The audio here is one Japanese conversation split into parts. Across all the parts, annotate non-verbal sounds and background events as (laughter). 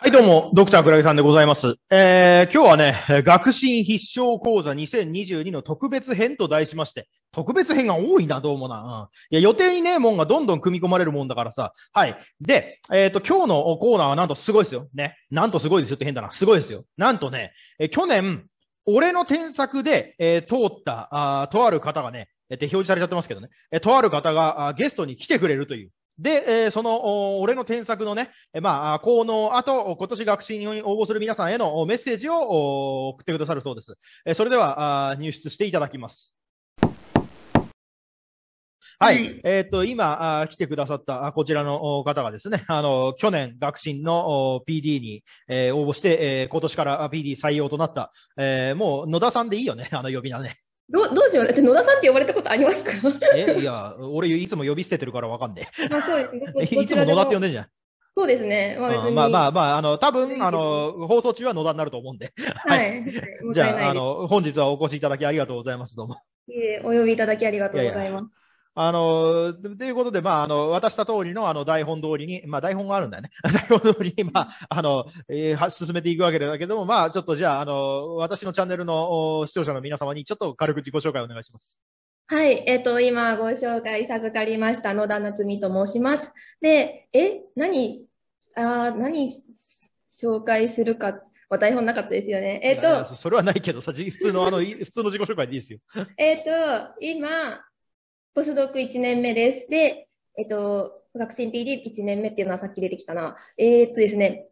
はい、どうも、ドクタークラゲさんでございます。えー、今日はね、学信必勝講座2022の特別編と題しまして、特別編が多いな、どうもな。うん、いや、予定にねえもんがどんどん組み込まれるもんだからさ。はい。で、えっ、ー、と、今日のコーナーはなんとすごいですよ。ね。なんとすごいですよって変だな。すごいですよ。なんとね、え去年、俺の添削で、えー、通った、あとある方がね、えー、表示されちゃってますけどね。えー、とある方があゲストに来てくれるという。で、えその、俺の添削のね、まあ、効能、後、今年学習に応募する皆さんへのメッセージを送ってくださるそうです。えそれでは、入室していただきます。はい。えっ、ー、と、今あ、来てくださったこちらの方がですね、あの、去年、学習の PD に、えー、応募して、えー、今年から PD 採用となった、えー、もう野田さんでいいよね、あの呼び名ね。どう、どうしよう。だって野田さんって呼ばれたことありますかえ、いや、俺いつも呼び捨ててるからわかんねえ。まあそうですね。いつも野田って呼んでんじゃん。そうですね。まあ別に。まあまあ、まあ、あの、多分、あの、放送中は野田になると思うんで。はい。じゃあ、あの、本日はお越しいただきありがとうございます。どうも。いえ、お呼びいただきありがとうございます。いやいやあの、ということで、まあ、あの、渡した通りの、あの、台本通りに、まあ、台本があるんだよね。(laughs) 台本通りに、まあ、あの、えー、進めていくわけだけども、まあ、ちょっとじゃあ、あの、私のチャンネルの視聴者の皆様に、ちょっと軽く自己紹介お願いします。はい、えっ、ー、と、今ご紹介授かりました野田夏美と申します。で、え、何、あ何紹介するかお台本なかったですよね。えっ、ー、と。それはないけどさ、普通の、あの、普通の自己紹介でいいですよ。(laughs) えっと、今、ポスドク1年目です。で、えっと、学生 PD1 年目っていうのはさっき出てきたな。えー、っとですね、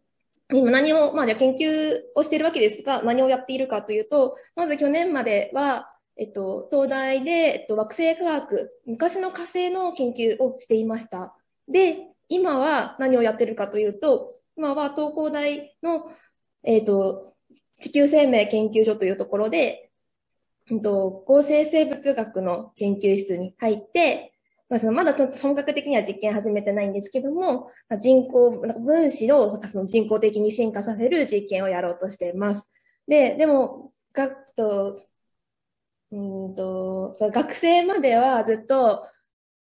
今何を、まあじゃあ研究をしているわけですが、何をやっているかというと、まず去年までは、えっと、東大で、えっと、惑星科学、昔の火星の研究をしていました。で、今は何をやってるかというと、今は東工大の、えっと、地球生命研究所というところで、合成生物学の研究室に入って、まあ、そのまだちょっと本格的には実験始めてないんですけども、人工、分子をその人工的に進化させる実験をやろうとしています。で、でも、学と、うんと、その学生まではずっと、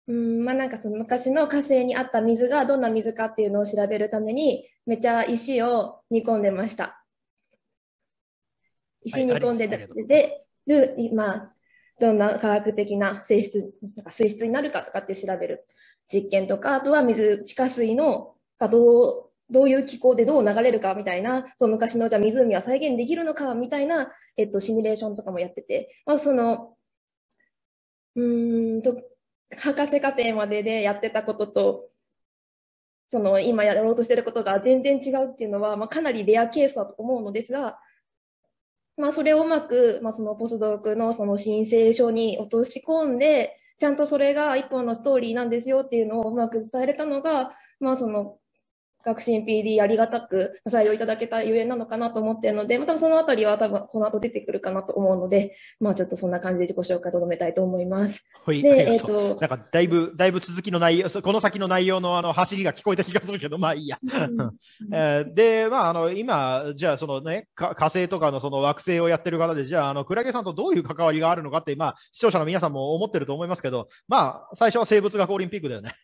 うん、まあなんかその昔の火星にあった水がどんな水かっていうのを調べるために、めちゃ石を煮込んでました。石煮込んで、はい、で、る、まあ、どんな科学的な性質、なんか水質になるかとかって調べる実験とか、あとは水、地下水のどうどういう気候でどう流れるかみたいな、そう昔のじゃあ湖は再現できるのかみたいな、えっと、シミュレーションとかもやってて、まあ、その、うんと、博士課程まででやってたことと、その今やろうとしてることが全然違うっていうのは、まあ、かなりレアケースだと思うのですが、まあ、それをうまく、まあ、そのポスドクのその申請書に落とし込んで、ちゃんとそれが一本のストーリーなんですよっていうのをうまく伝えれたのが、まあ、その学習 PD ありがたく採用いただけたゆえなのかなと思っているので、またそのあたりは多分この後出てくるかなと思うので、まあちょっとそんな感じで自己紹介とどめたいと思います。はい、で、えっ、と。なんかだいぶ、だいぶ続きの内容、この先の内容のあの走りが聞こえた気がするけど、まあいいや。(laughs) えで、まああの今、じゃあそのね、火星とかのその惑星をやってる方で、じゃああのクラゲさんとどういう関わりがあるのかって、まあ視聴者の皆さんも思ってると思いますけど、まあ最初は生物学オリンピックだよね。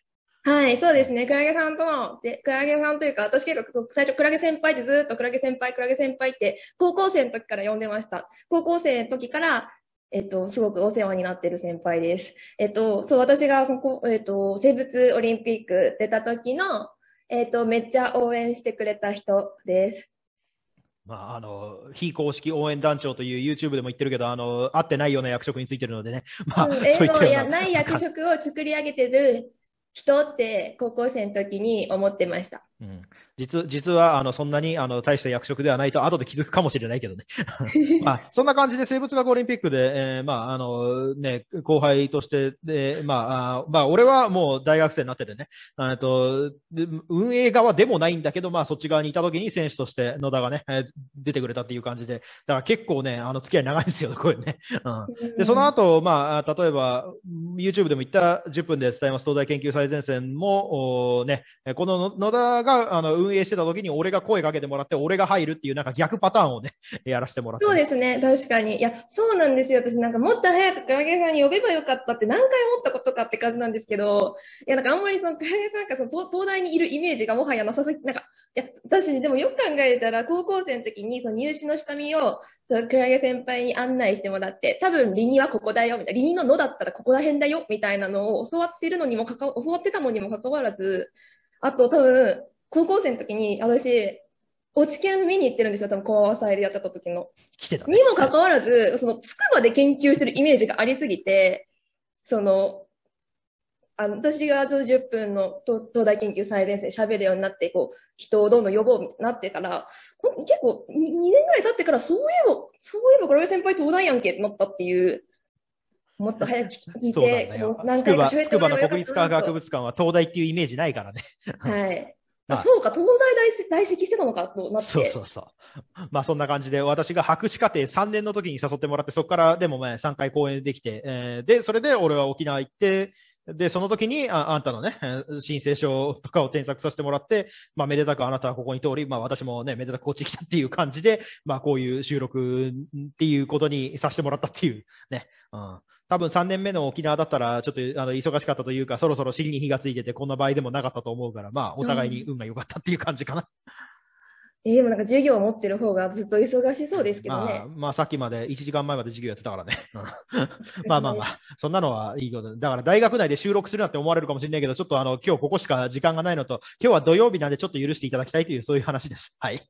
はい、そうですね。クラゲさんとの、で、クラゲさんというか、私結構最初、クラゲ先輩ってずっとクラゲ先輩、クラゲ先輩って、高校生の時から呼んでました。高校生の時から、えっと、すごくお世話になってる先輩です。えっと、そう、私が、そこ、えっと、生物オリンピック出た時の、えっと、めっちゃ応援してくれた人です。まあ、あの、非公式応援団長という YouTube でも言ってるけど、あの、会ってないような役職についてるのでね。まあ、うん、そういったような。ない役職を作り上げてる人って高校生の時に思ってました。うん、実実はあのそんなにあの大した役職ではないと後で気づくかもしれないけどね。(laughs) まあ、そんな感じで生物学オリンピックで、えー、まああのね、後輩としてで、まあ、あまあ、俺はもう大学生になっててね、あと運営側でもないんだけど、まあ、そっち側にいた時に選手として野田がね、出てくれたっていう感じで、だから結構ね、あの付き合い長いんですよ、こういうね。うん、で、その後、まあ、例えば、YouTube でも言った10分で伝えます東大研究最前線も、ね、この野田があの運営してた時に俺が声かけてもらって、俺が入るっていうなんか逆パターンをね、(laughs) やらせてもらって。そうですね、確かに。いや、そうなんですよ。私なんかもっと早くラゲさんに呼べばよかったって何回思ったことかって感じなんですけど、いや、なんかあんまりそのラゲさんがその東東大にいるイメージがもはやなさすぎ、なんか、いや、私でもよく考えたら高校生の時にその入試の下見を、そのラゲ先輩に案内してもらって、多分リにはここだよ、みたいな、にののだったらここら辺だよ、みたいなのを教わってるのにもかか、教わってたのにもかかわらず、あと多分、高校生の時に、私、落ち研見に行ってるんですよ、多分、高祭でやってた時の。来てた、ね、にもかかわらず、その、つくばで研究してるイメージがありすぎて、その、あの私がちょ10分の東大研究最前線喋るようになって、こう、人をどんどん呼ぼうになってから、結構 2, 年ぐらい経ってから、そういえば、そういえば、これ先輩東大やんけってなったっていう、もっと早く聞いて、もう何回か喋ってもらば筑波の国立科学博物館は東大っていうイメージないからね。はい。そうか、東大大籍してたのかとなって。そうそうそう。まあそんな感じで、私が博士課程3年の時に誘ってもらって、そこからでもあ3回講演できて、えー、で、それで俺は沖縄行って、で、その時にあ、あんたのね、申請書とかを添削させてもらって、まあ、めでたくあなたはここに通り、まあ、私もね、めでたくこっち来たっていう感じで、まあ、こういう収録っていうことにさせてもらったっていうね、うん、多分3年目の沖縄だったら、ちょっとあの忙しかったというか、そろそろ尻に火がついてて、こんな場合でもなかったと思うから、まあ、お互いに運が良かったっていう感じかな。うん、えー、でもなんか授業を持ってる方がずっと忙しそうですけどね。まあ、まあ、さっきまで1時間前まで授業やってたからね。(laughs) (laughs) まあまあまあ、そんなのはいいことだ。だから大学内で収録するなって思われるかもしれないけど、ちょっとあの、今日ここしか時間がないのと、今日は土曜日なんでちょっと許していただきたいという、そういう話です。はい。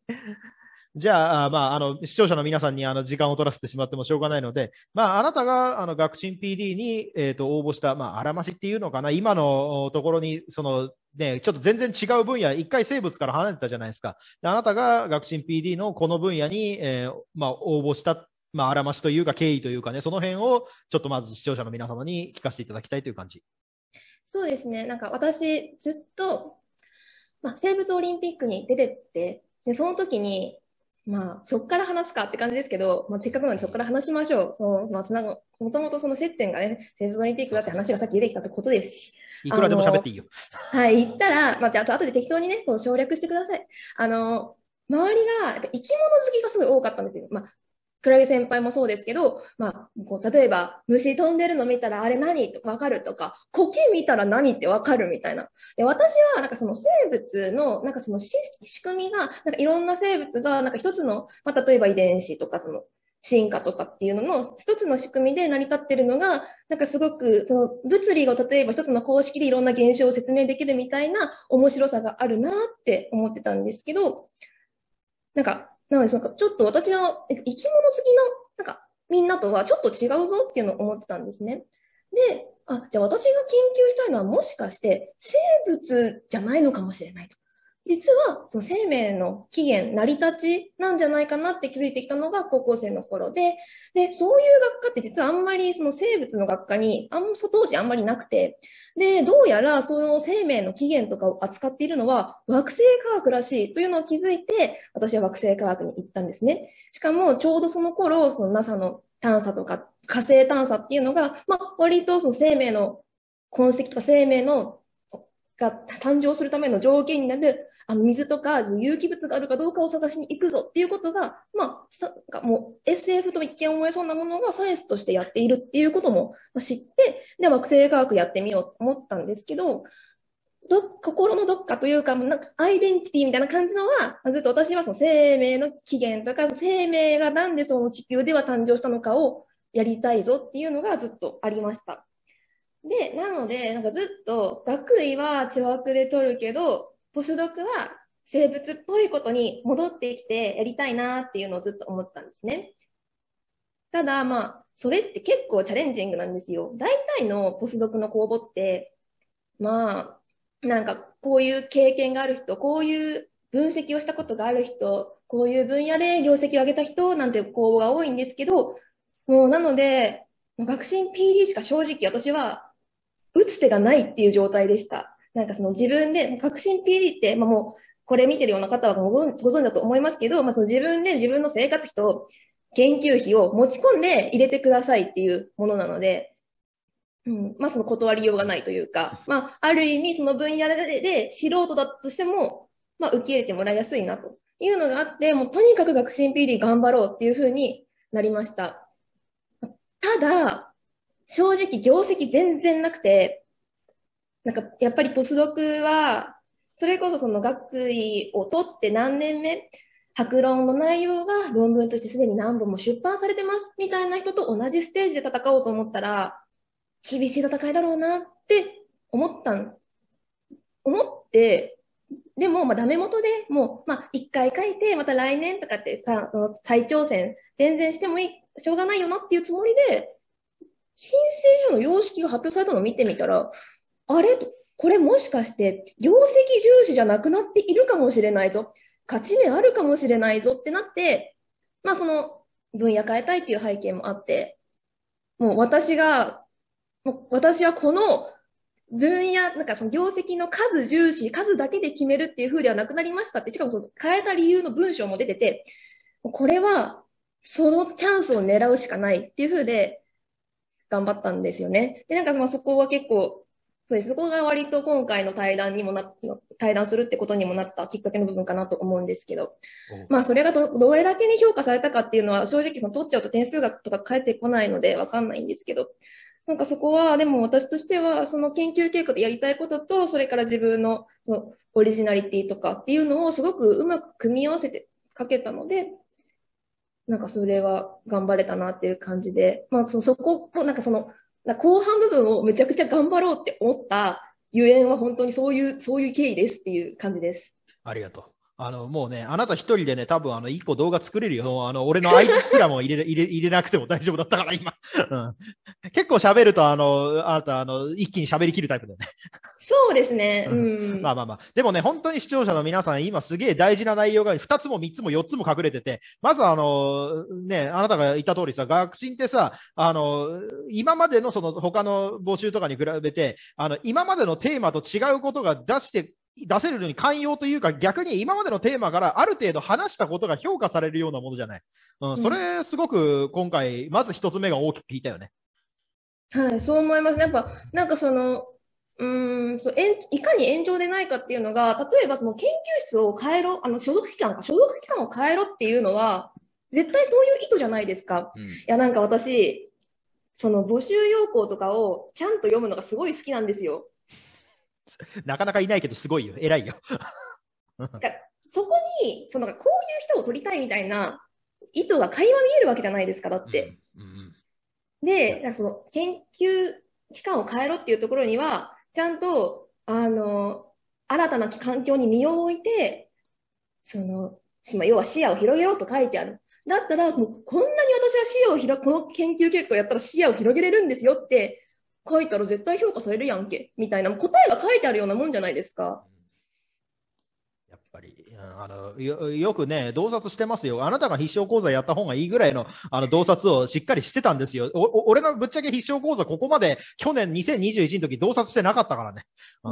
じゃあ、まあ、あの、視聴者の皆さんにあの、時間を取らせてしまってもしょうがないので、まあ、あなたが、あの、学信 PD に、えっ、ー、と、応募した、まあ、あらましっていうのかな、今のところに、その、ね、ちょっと全然違う分野、一回生物から離れてたじゃないですか。あなたが学信 PD のこの分野に、えー、まあ、応募したまあ、あらましというか経緯というかね、その辺をちょっとまず視聴者の皆様に聞かせていただきたいという感じ。そうですね。なんか私、ずっと、まあ、生物オリンピックに出てって、で、その時に、まあ、そこから話すかって感じですけど、まあ、せっかくなんでそこから話しましょう。そのまあ、つなぐ、もともとその接点がね、セーフオリンピックだって話がさっき出てきたってことですし。いくらでも喋っていいよ。はい、言ったら、まあ、あと後で適当にね、こう省略してください。あの、周りが、やっぱ生き物好きがすごい多かったんですよ。まあ、クラゲ先輩もそうですけど、まあ、こう例えば、虫飛んでるの見たらあれ何とわかるとか、苔見たら何ってわかるみたいな。で、私はなんかその生物の、なんかその仕組みが、なんかいろんな生物が、なんか一つの、まあ、例えば遺伝子とかその進化とかっていうのの一つの仕組みで成り立ってるのが、なんかすごく、その物理を例えば一つの公式でいろんな現象を説明できるみたいな面白さがあるなって思ってたんですけど、なんかなので、なんかちょっと私の生き物好きの、なんかみんなとはちょっと違うぞっていうのを思ってたんですね。で、あ、じゃあ私が研究したいのはもしかして生物じゃないのかもしれないと。実はそう生命の起源、成り立ちなんじゃないかなって気づいてきたのが高校生の頃で、で、そういう学科って実はあんまりその生物の学科にあん、当時あんまりなくて、で、どうやらその生命の起源とかを扱っているのは惑星科学らしいというのを気づいて、私は惑星科学に行ったんですね。しかもちょうどその頃、その NASA の探査とか火星探査っていうのが、まあ、割とその生命の痕跡とか生命のが誕生するための条件になるあの水とか有機物があるかどうかを探しに行くぞっていうことが、まあ、もう SF と一見思えそうなものがサイエンスとしてやっているっていうことも知って、で、惑星科学やってみようと思ったんですけど、ど、心のどっかというか、なんかアイデンティティみたいな感じのは、ずっと私はその生命の起源とか、生命がなんでその地球では誕生したのかをやりたいぞっていうのがずっとありました。で、なので、なんかずっと学位は地学で取るけど、ポスドクは生物っぽいことに戻ってきてやりたいなっていうのをずっと思ったんですね。ただ、まあ、それって結構チャレンジングなんですよ。大体のポスドクの公募って、まあ、なんかこういう経験がある人、こういう分析をしたことがある人、こういう分野で業績を上げた人なんて公募が多いんですけど、もうなので、学習 PD しか正直私は打つ手がないっていう状態でした。なんかその自分で、革新 PD って、まあ、もう、これ見てるような方はご存知だと思いますけど、まあ、その自分で自分の生活費と研究費を持ち込んで入れてくださいっていうものなので、うん、まあその断りようがないというか、まあある意味その分野でで素人だとしても、まあ受け入れてもらいやすいなというのがあって、もうとにかく学習 PD 頑張ろうっていうふうになりました。ただ、正直業績全然なくて、なんかやっぱりポスドクは、それこそその学位を取って何年目、博論の内容が論文としてすでに何本も出版されてますみたいな人と同じステージで戦おうと思ったら、厳しい戦いだろうなって思ったん、思って、でも、まあ、ダメ元で、もう、まあ、一回書いて、また来年とかってさ、再挑戦、全然してもいい、しょうがないよなっていうつもりで、申請書の様式が発表されたのを見てみたら、あれこれもしかして、業績重視じゃなくなっているかもしれないぞ。勝ち目あるかもしれないぞってなって、まあその分野変えたいっていう背景もあって、もう私が、もう私はこの分野、なんかその業績の数重視、数だけで決めるっていう風ではなくなりましたって、しかもその変えた理由の文章も出てて、これはそのチャンスを狙うしかないっていう風で、頑張ったんですよね。で、なんかまあそこは結構、そうです。そこが割と今回の対談にもな、対談するってことにもなったきっかけの部分かなと思うんですけど、まあそれがど、どれだけに評価されたかっていうのは正直その取っちゃうと点数学とか返ってこないのでわかんないんですけど、なんかそこは、でも私としては、その研究計画でやりたいことと、それから自分のそのオリジナリティとかっていうのをすごくうまく組み合わせてかけたので、なんかそれは頑張れたなっていう感じで、まあそ、そこもなんかその、後半部分をめちゃくちゃ頑張ろうって思ったゆえんは本当にそういう、そういう経緯ですっていう感じです。ありがとう。あの、もうね、あなた一人でね、多分あの、一個動画作れるよ。あの、俺の相手すらも入れ、(laughs) 入れ、入れなくても大丈夫だったから、今。うん。結構喋ると、あの、あなた、あの、一気に喋りきるタイプだよね。そうですね。うん。まあまあまあ。でもね、本当に視聴者の皆さん、今すげえ大事な内容が二つも三つも四つも隠れてて、まずあの、ね、あなたが言った通りさ、学信ってさ、あの、今までのその他の募集とかに比べて、あの、今までのテーマと違うことが出して出せるのに寛容というか、逆に今までのテーマからある程度話したことが評価されるようなものじゃない。うん、それ、すごく今回、まず一つ目が大きく聞いたよね。はい、そう思います、ね。やっぱ、なんかその、うんといかに炎上でないかっていうのが、例えばその研究室を変えろ、あの所属機関か、所属機関を変えろっていうのは、絶対そういう意図じゃないですか。うん、いや、なんか私、その募集要項とかをちゃんと読むのがすごい好きなんですよ。(laughs) なかなかいないけど、すごいよ。偉いよ。そこに、そのこういう人を取りたいみたいな意図が会話見えるわけじゃないですか、だって。うん、うん、で、その研究期間を変えろっていうところには、ちゃんと、あの、新たな環境に身を置いて、その、要は視野を広げろと書いてある。だったら、もうこんなに私は視野を広、この研究結果をやったら視野を広げれるんですよって書いたら絶対評価されるやんけ、みたいな、答えが書いてあるようなもんじゃないですか。やっぱり、あのよよくね、洞察してますよ。あなたが必勝講座やった方がいいぐらいのあの洞察をしっかりしてたんですよ。お俺のぶっちゃけ必勝講座、ここまで去年2021の時洞察してなかったからね。あ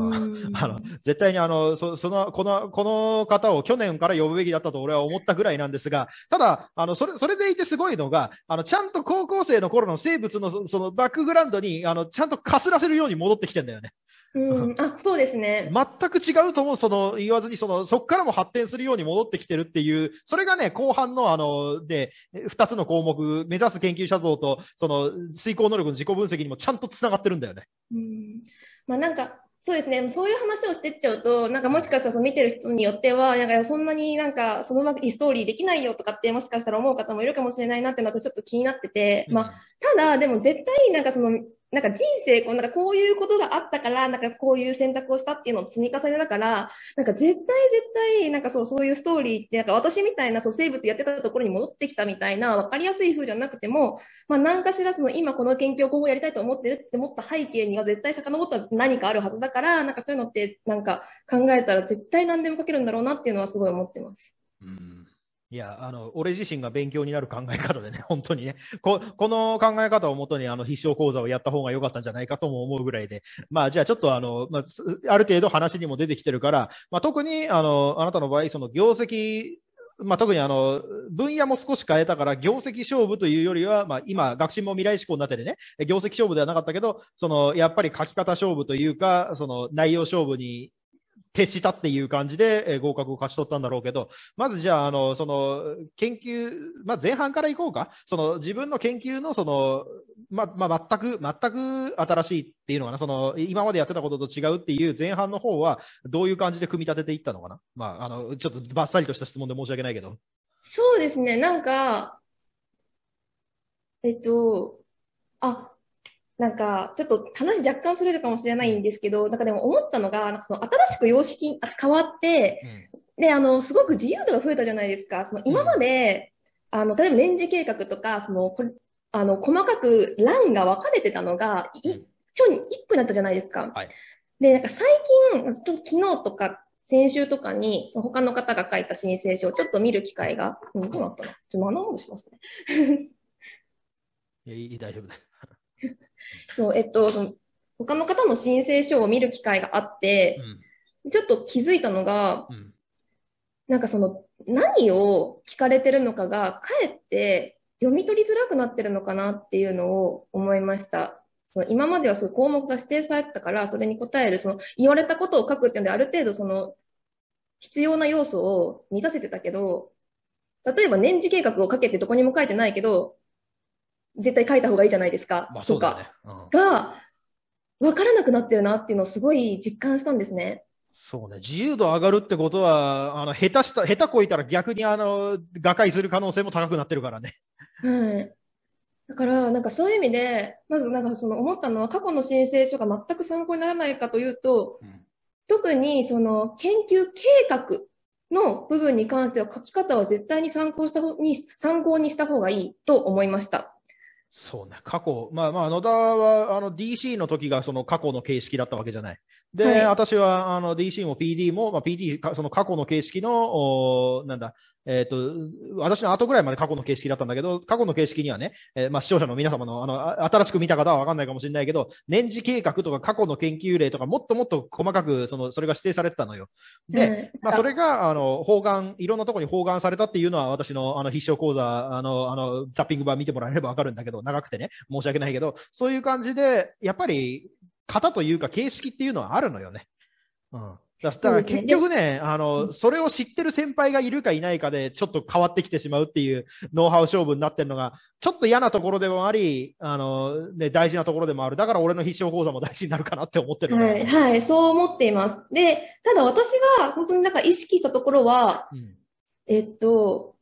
の絶対にあのそそのこのこの方を去年から呼ぶべきだったと俺は思ったぐらいなんですが、ただ、あのそれそれでいてすごいのが、あのちゃんと高校生の頃の生物のそのバックグラウンドにあのちゃんとかすらせるように戻ってきてんだよね。うん、あそうですね。全く違うと思う、その言わずに、そのそこからも発発展するように戻ってきてるっていう、それがね、後半のあの、で、二つの項目、目指す研究者像と、その、遂行能力の自己分析にもちゃんとつながってるんだよね。うん。まあなんか、そうですね。そういう話をしてっちゃうと、なんかもしかしたらその見てる人によっては、なんかそんなになんかそのままいストーリーできないよとかってもしかしたら思う方もいるかもしれないなってのはちょっと気になってて、うん、まあ、ただでも絶対なんかそのなんか人生、こうなんかこういうことがあったから、なんかこういう選択をしたっていうのを積み重ねだから、なんか絶対絶対、なんかそう、そういうストーリーって、なんか私みたいなそう生物やってたところに戻ってきたみたいな、わかりやすい風じゃなくても、まあ何かしらその今この研究をこうやりたいと思ってるって思った背景には絶対遡った何かあるはずだから、なんかそういうのってなんか考えたら絶対何でも書けるんだろうなっていうのはすごい思ってます。うんいや、あの、俺自身が勉強になる考え方でね、(laughs) 本当にね、ここの考え方をもとに、あの、必勝講座をやった方が良かったんじゃないかとも思うぐらいで、まあ、じゃあちょっとあの、まあ、ある程度話にも出てきてるから、まあ、特に、あの、あなたの場合、その業績、まあ、特にあの分野も少し変えたから業績勝負というよりは、まあ、今、学習も未来志向になっててね業績勝負ではなかったけどそのやっぱり書き方勝負というかその内容勝負に徹したっていう感じで、えー、合格を勝ち取ったんだろうけど、まずじゃあ、あの、その、研究、まあ、前半からいこうか。その、自分の研究の、その、ま、まあ、全く、全く新しいっていうのかな、その、今までやってたことと違うっていう前半の方は、どういう感じで組み立てていったのかな。まあ、あの、ちょっとばっさりとした質問で申し訳ないけど。そうですね、なんか、えっと、あ、なんか、ちょっと話若干それるかもしれないんですけど、なんかでも思ったのが、なんかその新しく様式変わって、うん、で、あの、すごく自由度が増えたじゃないですか。その今まで、うん、あの、例えば年次計画とか、その、これあの、細かく欄が分かれてたのが、一日に一個になったじゃないですか。はい、で、なんか最近、ちょ昨日とか、先週とかに、その他の方が書いた申請書をちょっと見る機会が、うん、どうなったのちょっと学ぼうとしますね。(laughs) いいい、大丈夫だ。そう、えっと、他の方の申請書を見る機会があって、うん、ちょっと気づいたのが、うん、なんかその、何を聞かれてるのかが、かえって読み取りづらくなってるのかなっていうのを思いました。今まではその項目が指定されてたから、それに答える、その言われたことを書くっていうので、ある程度その必要な要素を満たせてたけど、例えば年次計画を書けってどこにも書いてないけど、絶対書いた方がいいじゃないですか、まあね、とかが、分からなくなってるなっていうのをすごい実感したんですね。そうね、自由度上がるってことは、あの下手した下手こいたら逆にあの瓦解する可能性も高くなってるからね。はい、だから、なんかそういう意味で、まずなんかその思ったのは、過去の申請書が全く参考にならないかというと、うん、特にその研究計画の部分に関しては書き方は絶対に参考したに参考にした方がいいと思いました。そうね、過去、まあまあ、野田はあの DC の時がその過去の形式だったわけじゃない。で、はい、私はあの DC も PD も、まあ、PD、その過去の形式の、おなんだ、えっ、ー、と、私の後ぐらいまで過去の形式だったんだけど、過去の形式にはね、えー、まあ、視聴者の皆様の、あの、新しく見た方はわかんないかもしれないけど、年次計画とか過去の研究例とか、もっともっと細かく、その、それが指定されてたのよ。で、まあ、それが、あの、包含、いろんなところに包含されたっていうのは、私の、あの、必勝講座、あの、あの、ザッピング版見てもらえればわかるんだけど、長くてね、申し訳ないけど、そういう感じで、やっぱり、型というか形式っていうのはあるのよね。うん。だから結局ね、ねあの、それを知ってる先輩がいるかいないかで、ちょっと変わってきてしまうっていうノウハウ勝負になってるのが、ちょっと嫌なところでもあり、あの、ね、大事なところでもある。だから俺の必勝講座も大事になるかなって思ってる、はい、はい、そう思っています。で、ただ私が本当になんか意識したところは、うん、えっと、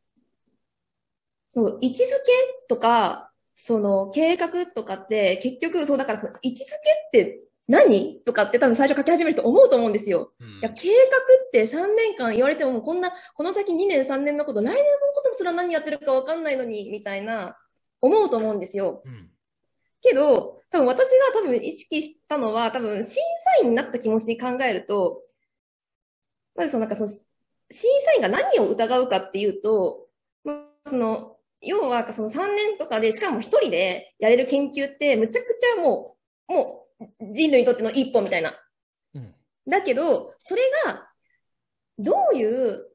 そう、位置づけとか、その計画とかって、結局、そう、だからその位置づけって、何とかって多分最初書き始める人思うと思うんですよ。うん、いや、計画って3年間言われてももこんな、この先2年3年のこと、来年のこともすら何やってるかわかんないのに、みたいな、思うと思うんですよ。うん、けど、多分私が多分意識したのは、多分審査員になった気持ちに考えると、まずそのなんかその、審査員が何を疑うかっていうと、まあ、その、要はその3年とかで、しかも1人でやれる研究って、むちゃくちゃもう、もう人類にとっての一歩みたいな。うん、だけど、それが、どういう、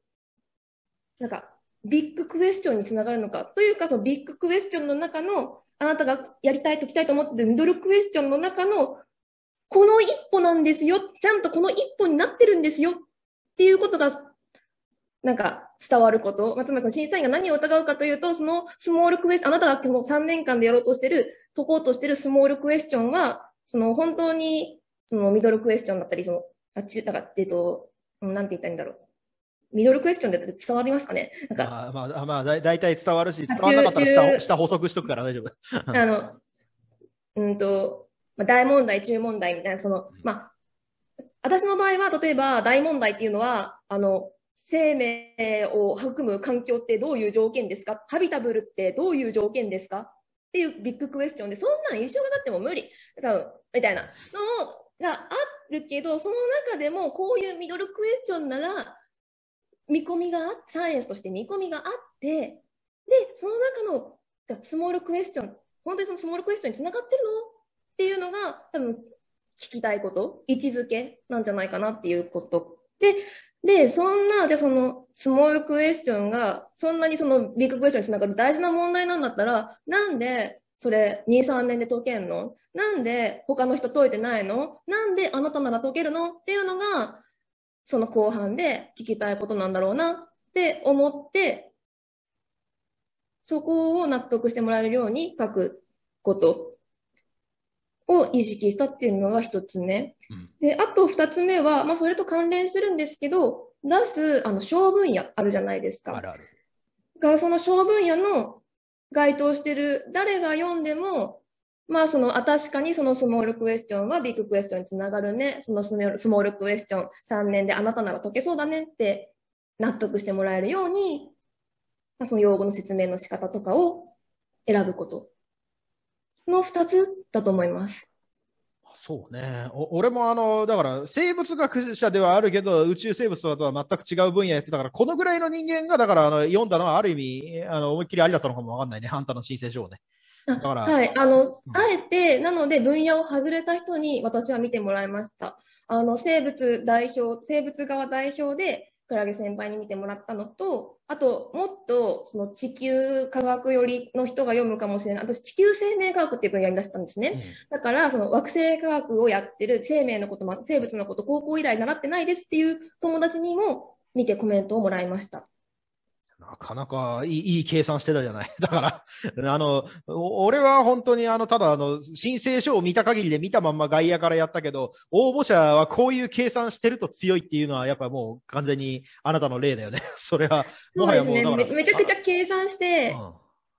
なんか、ビッグクエスチョンにつながるのか。というか、そのビッグクエスチョンの中の、あなたがやりたいときたいと思ってるミドルクエスチョンの中の、この一歩なんですよ。ちゃんとこの一歩になってるんですよ。っていうことが、なんか、伝わること。まあ、つまりその審査員が何を疑うかというと、そのスモールクエスチョン、あなたがこの3年間でやろうとしてる、解こうとしてるスモールクエスチョンは、その本当に、そのミドルクエスチョンだったり、その、あっち、だから、えっと、なんて言ったらいいんだろう。ミドルクエスチョンだっ伝わりますかねなんか、まあ、まあ、まあ、だいたい伝わるし、伝わらなかったら下、下補足しとくから大丈夫。(laughs) あの、うんと、まあ、大問題、中問題みたいな、その、まあ、私の場合は、例えば大問題っていうのは、あの、生命を含む環境ってどういう条件ですかハビタブルってどういう条件ですかっていうビッグクエスチョンで、そんなん一生がかっても無理。多分、みたいなのがあるけど、その中でもこういうミドルクエスチョンなら、見込みが、サイエンスとして見込みがあって、で、その中のスモールクエスチョン、本当にそのスモールクエスチョンにつながってるのっていうのが、多分、聞きたいこと、位置づけなんじゃないかなっていうこと。で、で、そんな、じゃあその、スモールクエスチョンが、そんなにそのビッグクエスチョンしながら大事な問題なんだったら、なんで、それ、2、3年で解けんのなんで、他の人解いてないのなんで、あなたなら解けるのっていうのが、その後半で聞きたいことなんだろうなって思って、そこを納得してもらえるように書くことを意識したっていうのが一つ目。で、あと二つ目は、まあ、それと関連するんですけど、出す、あの、小分野あるじゃないですか。あるある。だからその小分野の該当してる、誰が読んでも、まあその、あ、確かにそのスモールクエスチョンはビッグクエスチョンにつながるね。そのスモールクエスチョン3年であなたなら解けそうだねって納得してもらえるように、まあ、その用語の説明の仕方とかを選ぶこと。の二つだと思います。そうね。俺もあの、だから生物学者ではあるけど、宇宙生物とは全く違う分野やってたから、このぐらいの人間が、だからあの読んだのはある意味、あの思いっきりありだったのかもわかんないね。あんたの申請書をね。だから。はい。あの、うん、あえて、なので分野を外れた人に私は見てもらいました。あの、生物代表、生物側代表で、クラゲ先輩に見てもらったのと、あと、もっと、その地球科学寄りの人が読むかもしれない。私、地球生命科学っていう分野に出したんですね。うん、だから、その惑星科学をやってる生命のこと、生物のこと、高校以来習ってないですっていう友達にも見てコメントをもらいました。なかなかいいいい計算してたじゃない。(laughs) だから、あの、俺は本当にあの、ただあの、申請書を見た限りで見たまんま外野からやったけど、応募者はこういう計算してると強いっていうのは、やっぱもう完全にあなたの例だよね。(laughs) それは、もはやもう、ね、め。めちゃくちゃ計算して、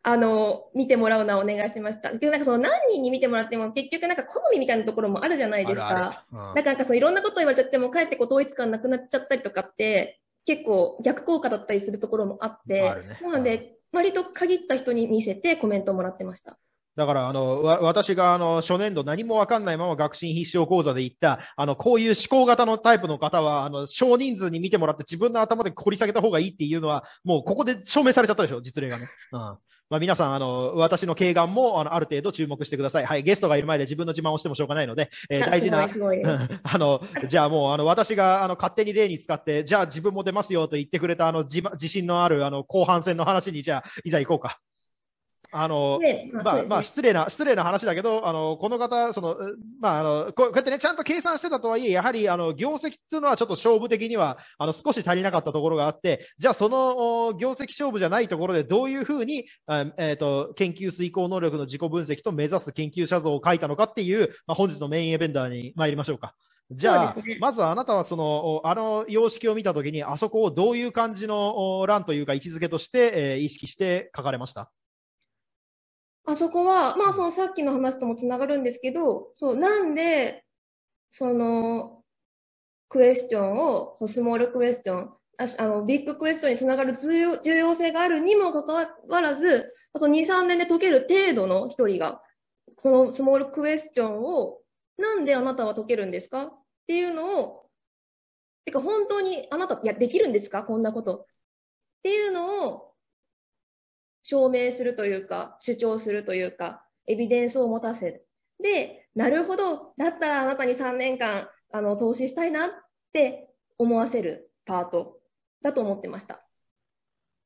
あの、見てもらうのはお願いしてました。でなんかその何人に見てもらっても結局なんか好みみたいなところもあるじゃないですか。あるあなんかそのいろんなこと言われちゃってもかえってこう統一感なくなっちゃったりとかって、結構逆効果だったりするところもあって、ね、なので、割と限った人に見せてコメントをもらってました。だから、あの、わ、私が、あの、初年度何もわかんないまま学習必勝講座で言った、あの、こういう思考型のタイプの方は、あの、少人数に見てもらって自分の頭で掘り下げた方がいいっていうのは、もうここで証明されちゃったでしょ、実例がね。うん。まあ、皆さん、あの、私の軽眼も、あの、ある程度注目してください。はい、ゲストがいる前で自分の自慢をしてもしょうがないので、えー、大事な、(laughs) あの、じゃあもう、あの、私が、あの、勝手に例に使って、じゃあ自分も出ますよと言ってくれた、あの、自、自信のある、あの、後半戦の話に、じゃあ、いざ行こうか。あの、ね、まあ、まあ、まあ、失礼な、失礼な話だけど、あの、この方、その、まあ、あの、こうやってね、ちゃんと計算してたとはいえ、やはり、あの、業績っていうのはちょっと勝負的には、あの、少し足りなかったところがあって、じゃあその、業績勝負じゃないところで、どういうふうに、えっ、ー、と、研究遂行能力の自己分析と目指す研究者像を書いたのかっていう、まあ、本日のメインエベンダーに参りましょうか。じゃあ、ね、まずあなたはその、あの様式を見たときに、あそこをどういう感じの欄というか位置づけとして、えー、意識して書かれましたあそこは、まあそのさっきの話ともつながるんですけど、そう、なんで、その、クエスチョンを、そのスモールクエスチョン、ああの、ビッグクエスチョンにつながる重要性があるにもかかわらず、あと2、3年で解ける程度の一人が、そのスモールクエスチョンを、なんであなたは解けるんですかっていうのを、てか本当にあなた、いや、できるんですかこんなこと。っていうのを証明するというか、主張するというか、エビデンスを持たせで、なるほど、だったらあなたに3年間、あの、投資したいなって思わせるパートだと思ってました。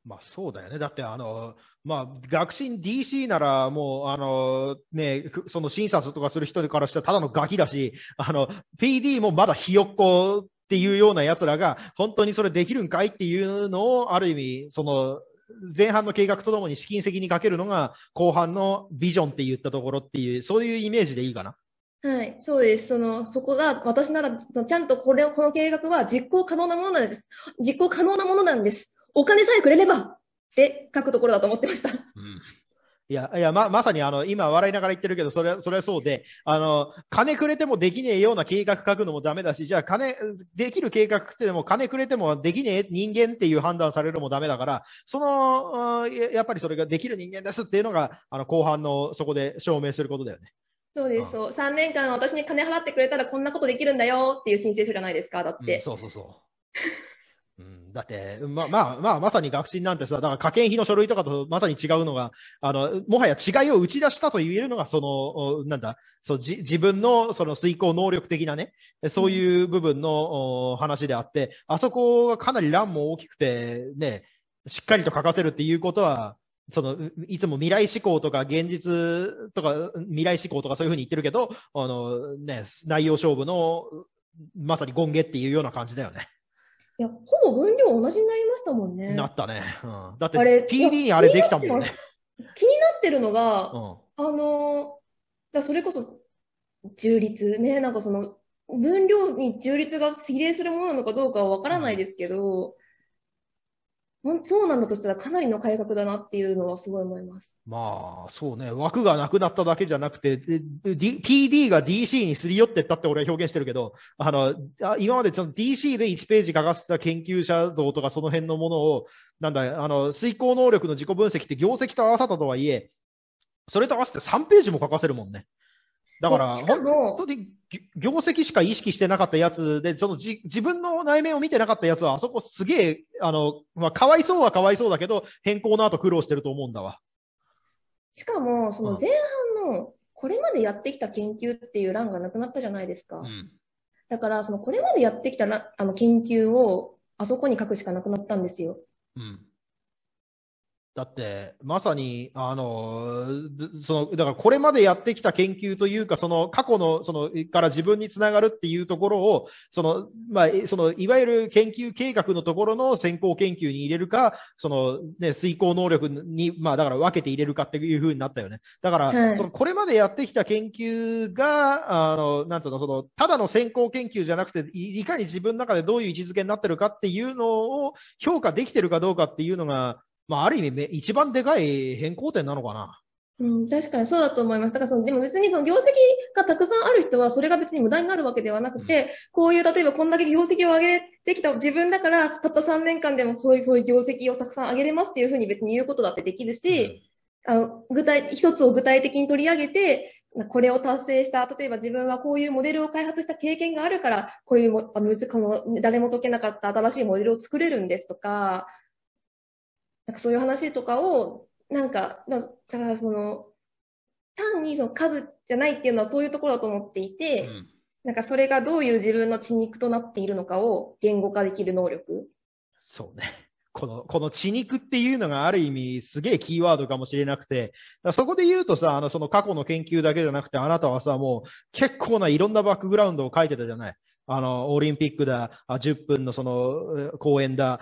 まあそうだよね。だって、あの、まあ、学信 DC なら、もう、あの、ね、その診察とかする人からしたらただのガキだし、あの、PD もまだひよっこっていうような奴らが、本当にそれできるんかいっていうのを、ある意味、その、前半の計画とともに資金責にかけるのが後半のビジョンって言ったところっていう、そういうイメージでいいかな。はい、そうです。その、そこが、私なら、ちゃんとこれを、この計画は実行可能なものなんです。実行可能なものなんです。お金さえくれればって書くところだと思ってました。うんいや、いや、ま、まさにあの、今笑いながら言ってるけど、それは、それはそうで、あの、金くれてもできねえような計画書くのもダメだし、じゃあ金、できる計画ってでも金くれてもできねえ人間っていう判断されるのもダメだから、その、やっぱりそれができる人間ですっていうのが、あの、後半のそこで証明することだよね。そうです、そう。3年間私に金払ってくれたらこんなことできるんだよっていう申請書じゃないですか、だって。うん、そうそうそう。だって、ま、まあ、まあ、まさに学診なんてさ、だから科研費の書類とかとまさに違うのが、あの、もはや違いを打ち出したと言えるのが、その、なんだ、そうじ、自分のその遂行能力的なね、そういう部分の、話であって、あそこがかなり欄も大きくて、ね、しっかりと書かせるっていうことは、その、いつも未来志向とか現実とか未来志向とかそういうふうに言ってるけど、あのね、内容勝負のまさに権下っていうような感じだよね。いや、ほぼ分量同じになりましたもんね。なったね。うん、だって、あれ p d にあれできたもんね。気になってるのが、うん、あの、だそれこそ、中立ね、なんかその、分量に中立が比例するものなのかどうかはわからないですけど、うんそうなんだとしたらかなりの改革だなっていうのはすごい思います。まあ、そうね。枠がなくなっただけじゃなくて、D、PD が DC にすり寄ってったって俺は表現してるけど、あの、今までその DC で1ページ書かせた研究者像とかその辺のものを、なんだ、あの、遂行能力の自己分析って業績と合わさったとはいえ、それと合わせて3ページも書かせるもんね。だから、本当に業績しか意識してなかったやつで、そのじ自分の内面を見てなかったやつは、あそこすげえ、あの、まあ、かわいそうはかわいそうだけど、変更の後苦労してると思うんだわ。しかも、その前半の、これまでやってきた研究っていう欄がなくなったじゃないですか。うん、だから、その、これまでやってきたなあの研究を、あそこに書くしかなくなったんですよ。うんだって、まさに、あの、その、だからこれまでやってきた研究というか、その過去の、その、から自分につながるっていうところを、その、まあ、その、いわゆる研究計画のところの先行研究に入れるか、その、ね、遂行能力に、まあ、だから分けて入れるかっていうふうになったよね。だから、はい、その、これまでやってきた研究が、あの、なんつうの、その、ただの先行研究じゃなくて、いかに自分の中でどういう位置づけになってるかっていうのを評価できてるかどうかっていうのが、まあ、ある意味、一番でかい変更点なのかな。うん、確かにそうだと思います。だからその、でも別にその業績がたくさんある人は、それが別に無駄になるわけではなくて、うん、こういう、例えばこんだけ業績を上げてきた自分だから、たった3年間でもそういう、そういう業績をたくさん上げれますっていうふうに別に言うことだってできるし、うん、あの、具体、一つを具体的に取り上げて、これを達成した、例えば自分はこういうモデルを開発した経験があるから、こういうも、あの、誰も解けなかった新しいモデルを作れるんですとか、なんかそういう話とかを、なんか、だからその、単にその数じゃないっていうのはそういうところだと思っていて、うん、なんかそれがどういう自分の血肉となっているのかを言語化できる能力。そうね。(laughs) この、この血肉っていうのがある意味すげえキーワードかもしれなくて、そこで言うとさ、あの、その過去の研究だけじゃなくて、あなたはさ、もう結構ないろんなバックグラウンドを書いてたじゃない。あの、オリンピックだ、10分のその、講演だ、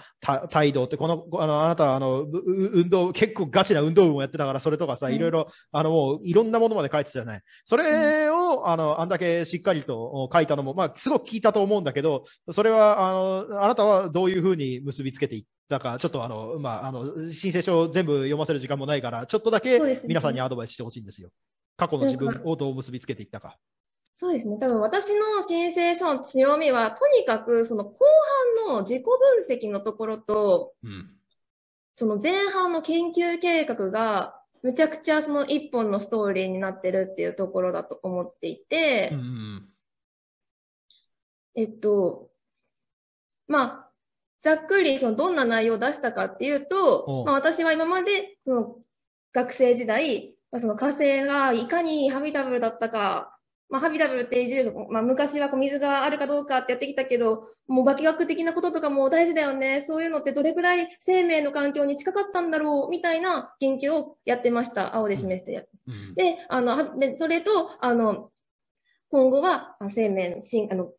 態度って、この、あの、あなた、あの、運動、結構ガチな運動部もやってたから、それとかさ、いろいろ、あの、もう、いろんなものまで書いてたじゃない。それを、あの、あんだけしっかりと書いたのも、まあ、すごく聞いたと思うんだけど、それは、あの、あなたはどういうふうに結びつけていったか、ちょっとあの、まあ、あの、申請書を全部読ませる時間もないから、ちょっとだけ皆さんにアドバイスしてほしいんですよ。過去の自分をどう結びつけていったか。そうですね。多分私の申請書の強みは、とにかくその後半の自己分析のところと、うん、その前半の研究計画が、むちゃくちゃその一本のストーリーになってるっていうところだと思っていて、うんうん、えっと、まあ、ざっくりそのどんな内容を出したかっていうと、まあ、私は今までその学生時代、まあ、その火星がいかにハビタブルだったか、まあ、ハビタブルっていじるまあ、昔はこう水があるかどうかってやってきたけど、もう化学的なこととかも大事だよね。そういうのってどれくらい生命の環境に近かったんだろうみたいな研究をやってました。青で示してやつ。うん、で、あの、それと、あの、今後は生命の、あの、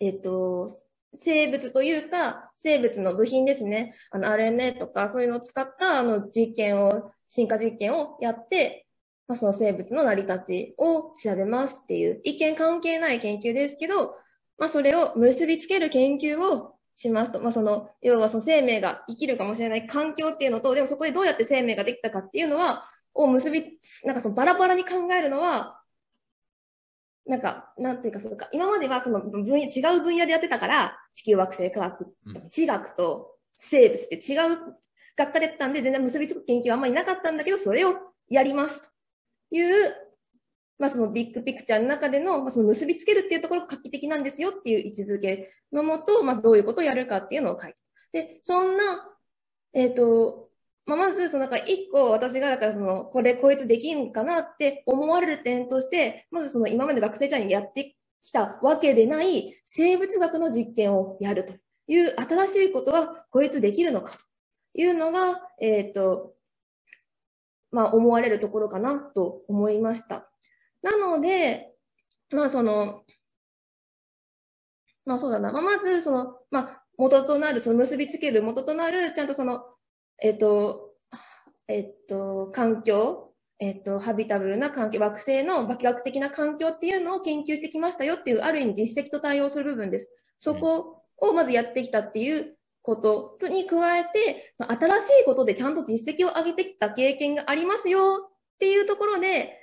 えっ、と、生物というか、生物の部品ですね。あの、RNA とかそういうのを使った、あの、実験を、進化実験をやって、まあ、その生物の成り立ちを調べますっていう、一見関係ない研究ですけど、まあ、それを結びつける研究をしますと。まあ、その、要はその生命が生きるかもしれない環境っていうのと、でもそこでどうやって生命ができたかっていうのは、を結び、なんかそのバラバラに考えるのは、なんか、なんていうか、その今まではその分野、違う分野でやってたから、地球惑星科学、地学と生物って違う学科でやったんで、全然結びつく研究はあんまりなかったんだけど、それをやりますと。いう、まあそのビッグピクチャーの中での、まあその結びつけるっていうところが画期的なんですよっていう位置づけのもと、まあどういうことをやるかっていうのを書いて。で、そんな、えっ、ー、と、まあ、まず、そのなんか一個私が、だからその、これこいつできんかなって思われる点として、まずその今まで学生時代にやってきたわけでない生物学の実験をやるという新しいことはこいつできるのかというのが、えっ、ー、と、まあ、思われるところかなと思いました。なので、まあその、まあそうだな、まあ、まずその、まあ、元となる、その結びつける元となる、ちゃんとその、えっと、えっと、環境、えっと、ハビタブルな環境、惑星の化学的な環境っていうのを研究してきましたよっていう、ある意味実績と対応する部分です。そこをまずやってきたっていうことに加えて、新しいことでちゃんと実績を上げてきた経験がありますよっていうところで、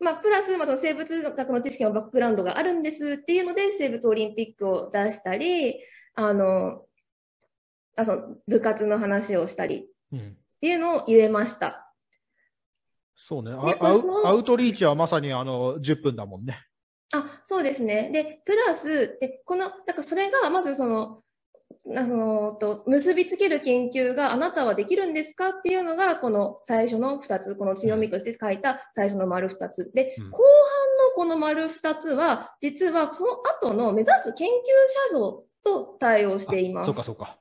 まあ、プラス、まあ、生物学の知識のバックグラウンドがあるんですっていうので、生物オリンピックを出したり、あの、あその部活の話をしたりっていうのを入れました。うん、そうねアウ。アウトリーチはまさにあの、10分だもんね。あ、そうですね。で、プラス、でこの、だからそれが、まずその、そのと結びつける研究があなたはできるんですかっていうのが、この最初の2つ、この強みとして書いた最初の丸2つ。で、後半のこの丸2つは、実はその後の目指す研究者像と対応しています。そうか、そうか。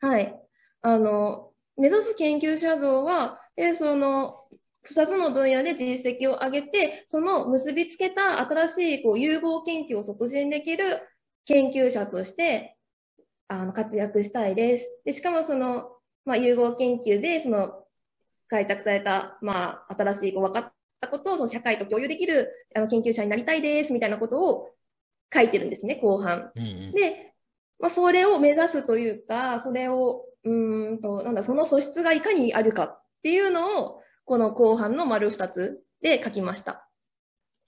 はい。あの、目指す研究者像は、えその、二つの分野で実績を上げて、その結びつけた新しいこう融合研究を促進できる研究者として、あの活躍したいです。でしかもその、まあ、融合研究でその開拓された、まあ、新しいこう分かったことをその社会と共有できるあの研究者になりたいですみたいなことを書いてるんですね、後半。うんうん、で、まあ、それを目指すというか、それを、うんと、なんだ、その素質がいかにあるかっていうのを、この後半の丸二つで書きました。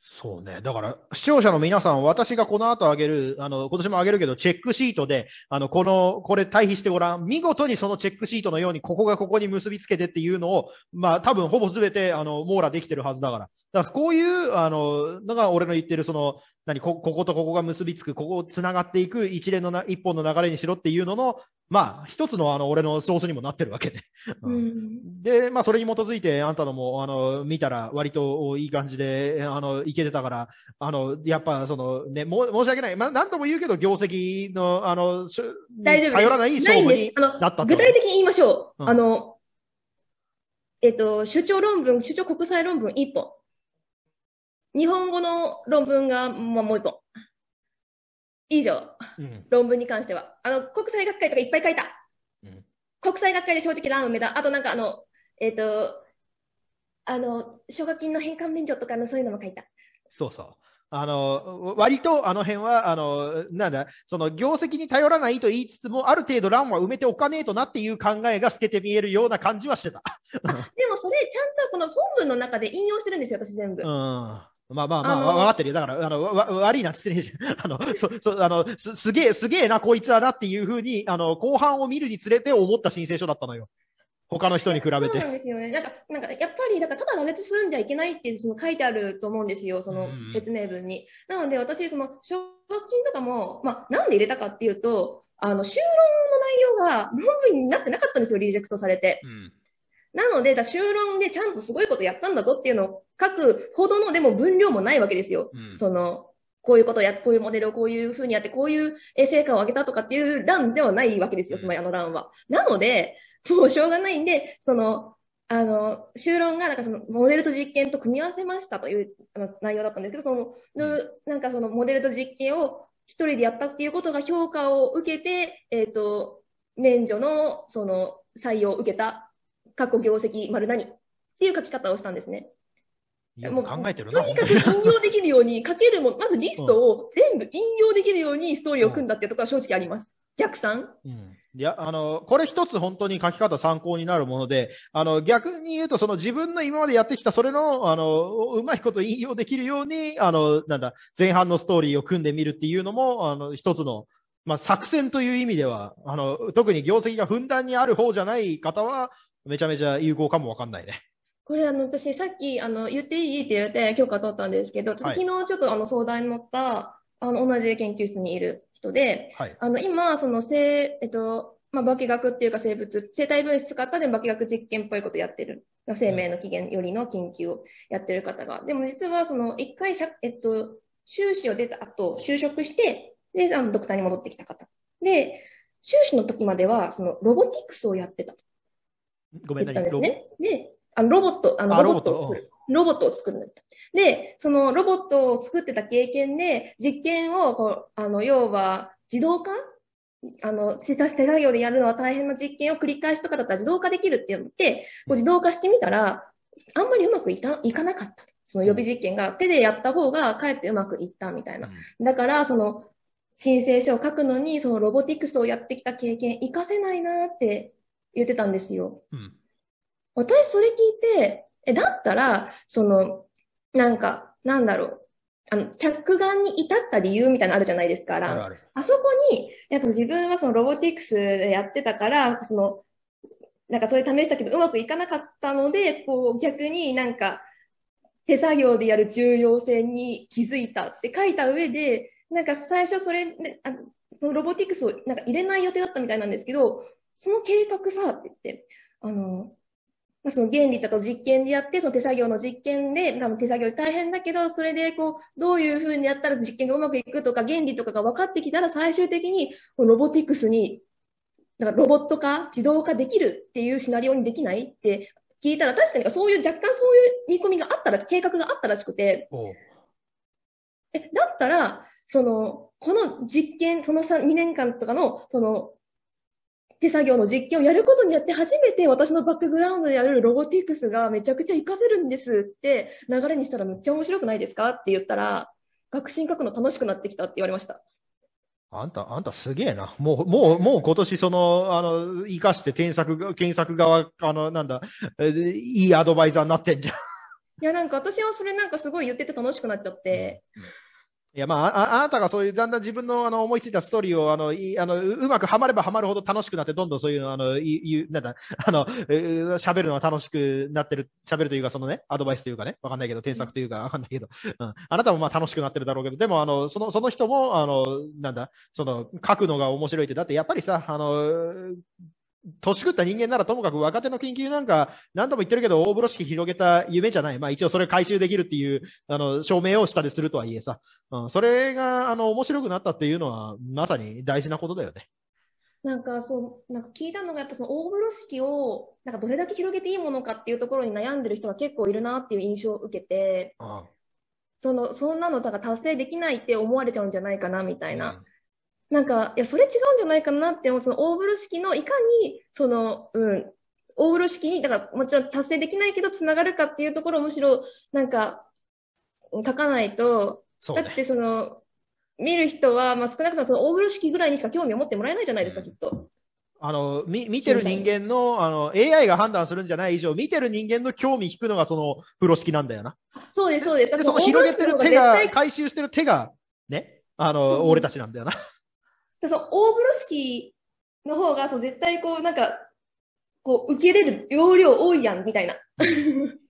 そうね。だから、視聴者の皆さん、私がこの後あげる、あの、今年もあげるけど、チェックシートで、あの、この、これ対比してごらん。見事にそのチェックシートのように、ここがここに結びつけてっていうのを、まあ、多分ほぼ全て、あの、網羅できてるはずだから。だから、こういう、あの、だから俺の言ってる、その、何こ、こことここが結びつく、ここを繋がっていく一連のな、一本の流れにしろっていうのの、まあ、一つのあの俺のソースにもなってるわけで、うん、で、まあ、それに基づいて、あんたのも、あの、見たら、割といい感じで、あの、いけてたから、あの、やっぱ、その、ね、も申し訳ない。まあ、なんとも言うけど、業績の、あの、大丈夫頼らない勝負です。った具体的に言いましょう。うん、あの、えっ、ー、と、主張論文、主張国際論文1本。日本語の論文が、まあ、もう1本。以上、うん、論文に関しては。あの、国際学会とかいっぱい書いた。うん、国際学会で正直ランめたあとなんかあの、えっ、ー、と、あの、奨学金の返還免除とかのそういうのも書いた。そうそう。あの、割とあの辺は、あの、なんだ、その業績に頼らないと言いつつも、ある程度欄は埋めておかねえとなっていう考えが透けて見えるような感じはしてた。でもそれ、ちゃんとこの本文の中で引用してるんですよ、私全部。うん。まあまあまあ、わかってるよ。だから、あの、わ悪いなっ言ってねえじゃん。(laughs) あの、そ、そ、あの、す、すげえ、すげえな、こいつはなっていうふうに、あの、後半を見るにつれて思った申請書だったのよ。他の人に比べて。そうなんですよね。なんか、なんか、やっぱり、なんか、ただ羅列するんじゃいけないって、その書いてあると思うんですよ、その説明文に。うん、なので、私、その、奨学金とかも、まあ、なんで入れたかっていうと、あの、修論の内容が、文になってなかったんですよ、リジェクトされて。うんなので、だ修論でちゃんとすごいことやったんだぞっていうのを書くほどの、でも分量もないわけですよ。うん、その、こういうことをやって、こういうモデルをこういうふうにやって、こういう成果を上げたとかっていう欄ではないわけですよ、つまりあの欄は。なので、もうしょうがないんで、その、あの、修論が、なんかその、モデルと実験と組み合わせましたという内容だったんですけど、その、なんかその、モデルと実験を一人でやったっていうことが評価を受けて、えっ、ー、と、免除の、その、採用を受けたかっこ業績丸何っていう書き方をしたんですね。もう考えてるとにかく引用できるように、書けるも (laughs) まずリストを全部引用できるようにストーリーを組んだっていうところは正直あります。逆算、うん、いや、あの、これ一つ本当に書き方参考になるもので、あの、逆に言うと、その自分の今までやってきた、それの、あの、うまいこと引用できるように、あの、なんだ、前半のストーリーを組んでみるっていうのも、あの、一つの、まあ、作戦という意味では、あの、特に業績がふんだんにある方じゃない方は、めちゃめちゃ有効かもわかんないね。これあの私さっきあの言っていいって言われて許可取ったんですけど、昨日ちょっとあの相談に乗ったあの同じ研究室にいる人で、はい、あの今その生えっとまあ化学っていうか生物生体分子使ったで化学実験っぽいことやってる生命の起源よりの研究をやってる方が、でも実はその一回しゃえっと修士を出た後就職してであのドクターに戻ってきた方で修士の時まではそのロボティクスをやってたごめんなさい。ですね。で、あのロボット、あのロボットを作る。ロボットを作るで、そのロボットを作ってた経験で、実験をこう、あの、要は自動化あの、手作業でやるのは大変な実験を繰り返しとかだったら自動化できるって言って、こう自動化してみたら、あんまりうまくいかいかなかった。その予備実験が手でやった方がかえってうまくいったみたいな。だから、その、申請書を書くのに、そのロボティクスをやってきた経験活かせないなって言ってたんですよ。うん、私それ聞いて、え、だったら、その、なんか、なんだろう。あの、着眼に至った理由みたいなのあるじゃないですか。ああそこに、なんか自分はそのロボティクスでやってたから、その、なんかそういう試したけどうまくいかなかったので、こう逆になんか手作業でやる重要性に気づいたって書いた上で、なんか最初それ、ね、あのロボティクスをなんか入れない予定だったみたいなんですけど、その計画さ、って言って、あの、まあ、その原理とか実験でやって、その手作業の実験で、多分手作業で大変だけど、それでこう、どういうふうにやったら実験がうまくいくとか、原理とかが分かってきたら、最終的にロボティクスに、なんかロボット化、自動化できるっていうシナリオにできないって聞いたら、確かにそういう、若干そういう見込みがあったら、計画があったらしくて、え、だったら、その、この実験、そのさ2年間とかの、その、手作業の実験をやることによって初めて私のバックグラウンドであるロボティクスがめちゃくちゃ活かせるんですって流れにしたらめっちゃ面白くないですかって言ったら、学信書くの楽しくなってきたって言われました。あんた、あんたすげえな。もう、もう、もう今年その、あの、生かして検索、検索側、あの、なんだ、いいアドバイザーになってんじゃん。いや、なんか私はそれなんかすごい言ってて楽しくなっちゃって。うんいや、まあ、あ、あなたがそういう、だんだん自分の、あの、思いついたストーリーを、あの、い、あの、うまくはまればはまるほど楽しくなって、どんどんそういうの、あの、い、い、なんだ、(laughs) あの、喋るのが楽しくなってる、喋るというか、そのね、アドバイスというかね、わかんないけど、添削というか、わかんないけど、うん。あなたもまあ楽しくなってるだろうけど、でも、あの、その、その人も、あの、なんだ、その、書くのが面白いって、だってやっぱりさ、あの、年食った人間ならともかく若手の研究なんか何度も言ってるけど大風呂敷広げた夢じゃない。まあ一応それ回収できるっていう、あの、証明をしたりするとはいえさ。うん、それが、あの、面白くなったっていうのはまさに大事なことだよね。なんかそう、なんか聞いたのが、やっぱその大風呂敷を、なんかどれだけ広げていいものかっていうところに悩んでる人が結構いるなっていう印象を受けて、ああその、そんなのだから達成できないって思われちゃうんじゃないかなみたいななんか、いや、それ違うんじゃないかなって思う、その大風呂敷のいかに、その、うん、大風呂敷に、だからもちろん達成できないけど繋がるかっていうところをむしろ、なんか、書かないと、ね、だってその、見る人は、まあ、少なくともその大風呂敷ぐらいにしか興味を持ってもらえないじゃないですか、うん、きっと。あの、み、見てる人間の、あの、AI が判断するんじゃない以上、見てる人間の興味引くのがその風呂敷なんだよな。そうです、そうです。で、その広げてる手が、回収してる手が、ね、あの、俺たちなんだよな。その大風呂敷の方が、そう、絶対こう、なんか、こう、受け入れる容量多いやん、みたいな。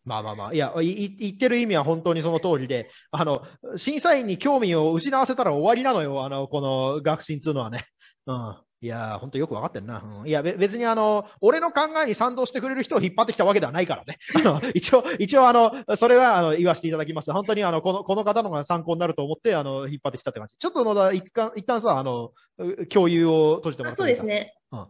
まあまあまあ、いやい、言ってる意味は本当にその通りで、あの、審査員に興味を失わせたら終わりなのよ、あの、この学進2のはね。うん。いやー、ほんとよくわかってんな。うん、いや、別にあの、俺の考えに賛同してくれる人を引っ張ってきたわけではないからね。(laughs) あの、一応、一応あの、それはあの、言わせていただきます。本当にあの、この、この方のが参考になると思って、あの、引っ張ってきたって感じ。ちょっと野田、一旦、一旦さ、あの、共有を閉じてもらってそうですね。うん。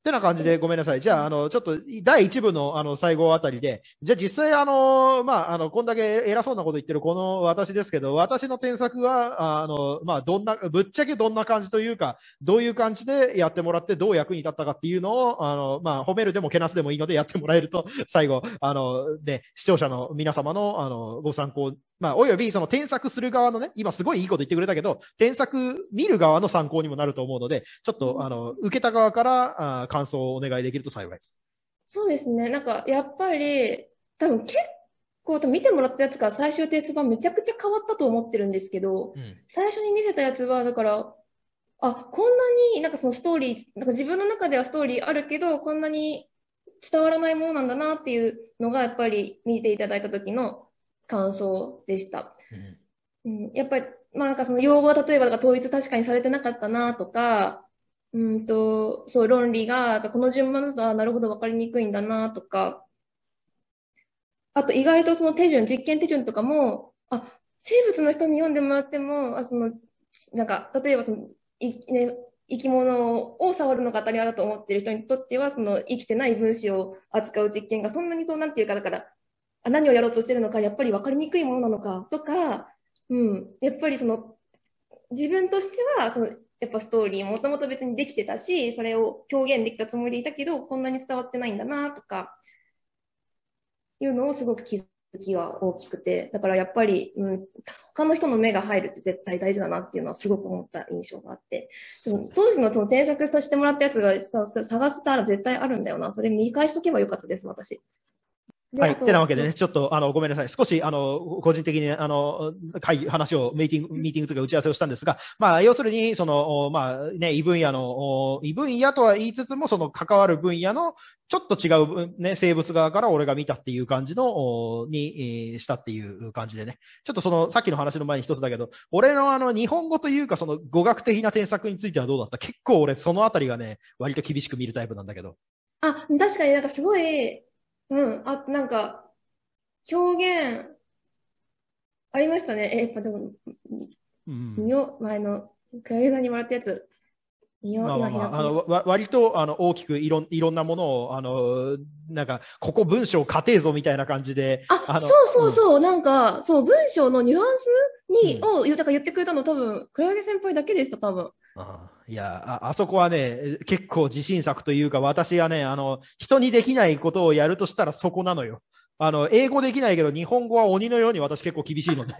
ってな感じで、ごめんなさい。じゃあ、あの、ちょっと、第1部の、あの、最後あたりで、じゃあ実際、あの、まあ、あの、こんだけ偉そうなこと言ってるこの私ですけど、私の添削は、あの、まあ、どんな、ぶっちゃけどんな感じというか、どういう感じでやってもらって、どう役に立ったかっていうのを、あの、まあ、褒めるでもけなすでもいいので、やってもらえると、最後、あの、ね、視聴者の皆様の、あの、ご参考まあ、およびその添削する側のね、今すごいいいこと言ってくれたけど、添削見る側の参考にもなると思うので、ちょっと、あの、受けた側からあ感想をお願いできると幸い。そうですね。なんか、やっぱり、多分結構、見てもらったやつから最終テスト版めちゃくちゃ変わったと思ってるんですけど、うん、最初に見せたやつは、だから、あ、こんなになんかそのストーリー、なんか自分の中ではストーリーあるけど、こんなに伝わらないものなんだなっていうのが、やっぱり見ていただいた時の感想でした。うん、うん、やっぱり、まあなんかその用語は例えば統一確かにされてなかったなとか、うんと、そう、論理が、この順番だと、あなるほど分かりにくいんだなとか、あと意外とその手順、実験手順とかも、あ、生物の人に読んでもらっても、あその、なんか、例えばその、いね、生き物を触るのが当たり前だと思っている人にとっては、その生きてない分子を扱う実験がそんなにそうなんていうか、だから何をやろうとしてるのか、やっぱり分かりにくいものなのかとか、うん、やっぱりその、自分としては、その、やっぱストーリーもともと別にできてたし、それを表現できたつもりでいたけど、こんなに伝わってないんだなとか、いうのをすごく気づきは大きくて、だからやっぱり、うん、他の人の目が入るって絶対大事だなっていうのはすごく思った印象があって、その当時のその添削させてもらったやつが探せたら絶対あるんだよな。それ見返しとけばよかったです、私。はい。てなわけでね、ちょっと、あの、ごめんなさい。少し、あの、個人的に、あの、会議、話を、ミーティング、ミーティングとか打ち合わせをしたんですが、まあ、要するに、その、まあ、ね、異分野の、異分野とは言いつつも、その関わる分野の、ちょっと違う、ね、生物側から俺が見たっていう感じの、に、したっていう感じでね。ちょっとその、さっきの話の前に一つだけど、俺のあの、日本語というか、その、語学的な添削についてはどうだった結構俺、そのあたりがね、割と厳しく見るタイプなんだけど。あ、確かになんかすごい、うん。あなんか、表現、ありましたね。え、やっぱでも、うん、よ、前の、クラゲさんにもらったやつ。見よ、まあまあ、まあ、あの、わ割と、あの、大きくいろん、いろんなものを、あの、なんか、ここ文章家庭ぞみたいな感じで。あ、あそうそうそう、なんか、そう、文章のニュアンスに、うん、を、だから言ってくれたの多分、クラゲ先輩だけでした、多分。ああいやあ、あそこはね、結構自信作というか、私はね、あの、人にできないことをやるとしたらそこなのよ。あの、英語できないけど、日本語は鬼のように私結構厳しいので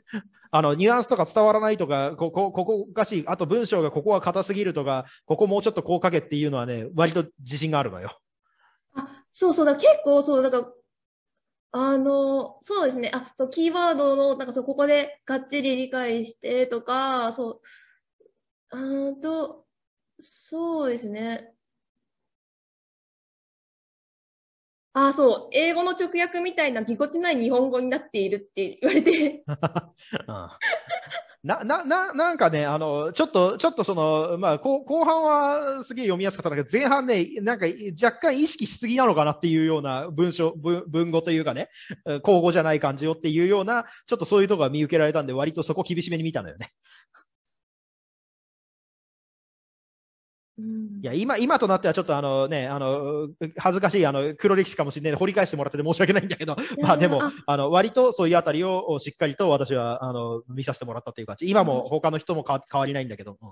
(laughs) あの、ニュアンスとか伝わらないとか、ここ、ここおかしい、あと文章がここは硬すぎるとか、ここもうちょっとこう書けっていうのはね、割と自信があるのよ。あ、そうそうだ、結構そう、だから、あの、そうですね、あ、そう、キーワードの、なんかそう、ここでがっちり理解してとか、そう、うんと、そうですね。ああ、そう、英語の直訳みたいなぎこちない日本語になっているって言われて。(laughs) な、な、な、なんかね、あの、ちょっと、ちょっとその、まあ、後後半はすげえ読みやすかったんだけど、前半ね、なんか若干意識しすぎなのかなっていうような文章、文文語というかね、口語じゃない感じよっていうような、ちょっとそういうとこが見受けられたんで、割とそこ厳しめに見たのよね。いや、今、今となってはちょっとあのね、あの、恥ずかしい、あの、黒歴史かもしれない掘り返してもらってて申し訳ないんだけど、まあでも、あの、割とそういうあたりをしっかりと私は、あの、見させてもらったという感じ。今も他の人も変わりないんだけど。うん、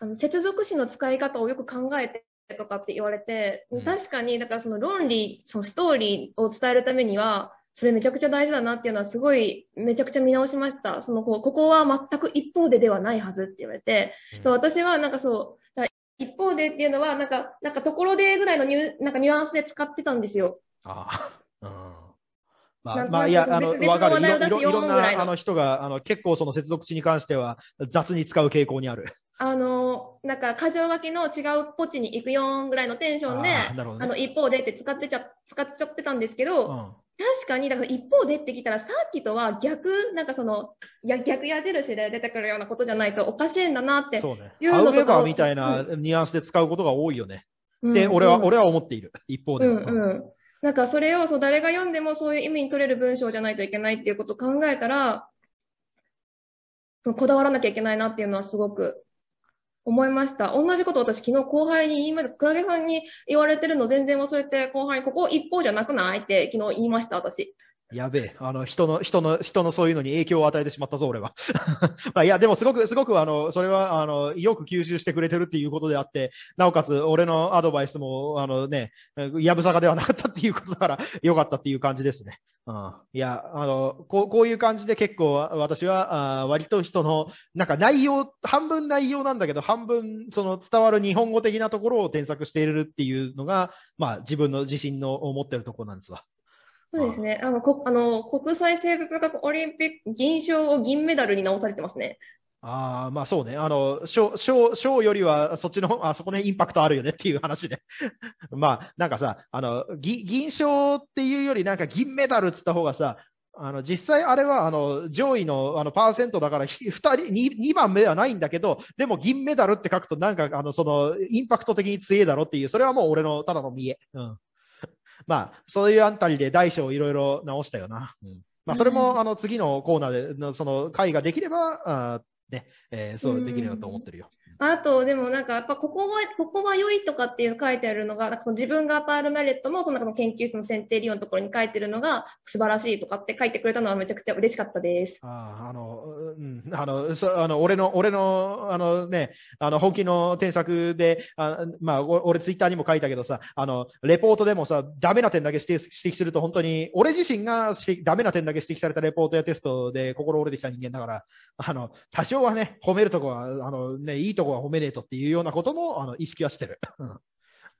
あの、接続詞の使い方をよく考えてとかって言われて、確かに、だからその論理、そのストーリーを伝えるためには、それめちゃくちゃ大事だなっていうのはすごいめちゃくちゃ見直しました。そのこここは全く一方でではないはずって言われて、うん、私はなんかそう、一方でっていうのは、なんか、なんかところでぐらいのニュなんかニュアンスで使ってたんですよ。ああ、うん。まあ、まあ、いや、あの、わかる。いろんな、あの、人が、あの、結構その接続詞に関しては、雑に使う傾向にある。あの、だから、箇条書きの違うポチに行くよんぐらいのテンションで、あ、ね、の、一方でって使ってちゃ、使っちゃってたんですけど、うん確かに、だから一方でってきたら、さっきとは逆、なんかその、や逆矢印で出てくるようなことじゃないとおかしいんだなってそうね。いうのとーみたいなニュアンスで使うことが多いよね。うん、で、俺は、うん、俺は思っている。一方で。うんうん。なんかそれをそう誰が読んでもそういう意味に取れる文章じゃないといけないっていうことを考えたら、こだわらなきゃいけないなっていうのはすごく思いました。同じこと私昨日後輩に言いました。クラゲさんに言われてるの全然忘れて、後輩にここ一方じゃなくないって昨日言いました、私。やべえ、あの、人の、人の、人のそういうのに影響を与えてしまったぞ、俺は。ま (laughs) あ、いや、でもすごく、すごく、あの、それは、あの、よく吸収してくれてるっていうことであって、なおかつ、俺のアドバイスも、あのね、やぶさかではなかったっていうことだから、(laughs) よかったっていう感じですね。うん、いや、あの、こう、こういう感じで結構私は、あ割と人の、なんか内容、半分内容なんだけど、半分、その伝わる日本語的なところを添削しているっていうのが、まあ自分の自信の思ってるところなんですわ。そうですね。あの、こあの国際生物学オリンピック銀賞を銀メダルに直されてますね。ああ、まあそうね。あの、賞、賞、賞よりは、そっちの、あそこね、インパクトあるよねっていう話で。(laughs) まあ、なんかさ、あの、銀、銀賞っていうより、なんか銀メダルっつった方がさ、あの、実際あれは、あの、上位の、あの、パーセントだから、二人、二番目ではないんだけど、でも銀メダルって書くと、なんか、あの、その、インパクト的に強いだろっていう、それはもう俺のただの見え。うん。まあ、そういうあたりで大小いろいろ直したよな。うん、まあ、それも、あの、次のコーナーで、その、会ができれば、あね、えー、そうできるなと思ってるよ。うんあと、でもなんか、やっぱここは、ここは良いとかっていう書いてあるのが、なんかその自分がパールメレットも、その中の研究室の選定理論のところに書いてるのが、素晴らしいとかって書いてくれたのはめちゃくちゃ嬉しかったです。ああ、あの、うん、あの、そあの俺の、俺の、あのね、あの、本気の添削で、あまあ、俺ツイッターにも書いたけどさ、あの、レポートでもさ、ダメな点だけ指摘指摘すると本当に、俺自身がダメな点だけ指摘されたレポートやテストで心折れてきた人間だから、あの、多少はね、褒めるとこは、あのね、いいととこは褒めねえとっていうようなことも、あの、意識はしてる。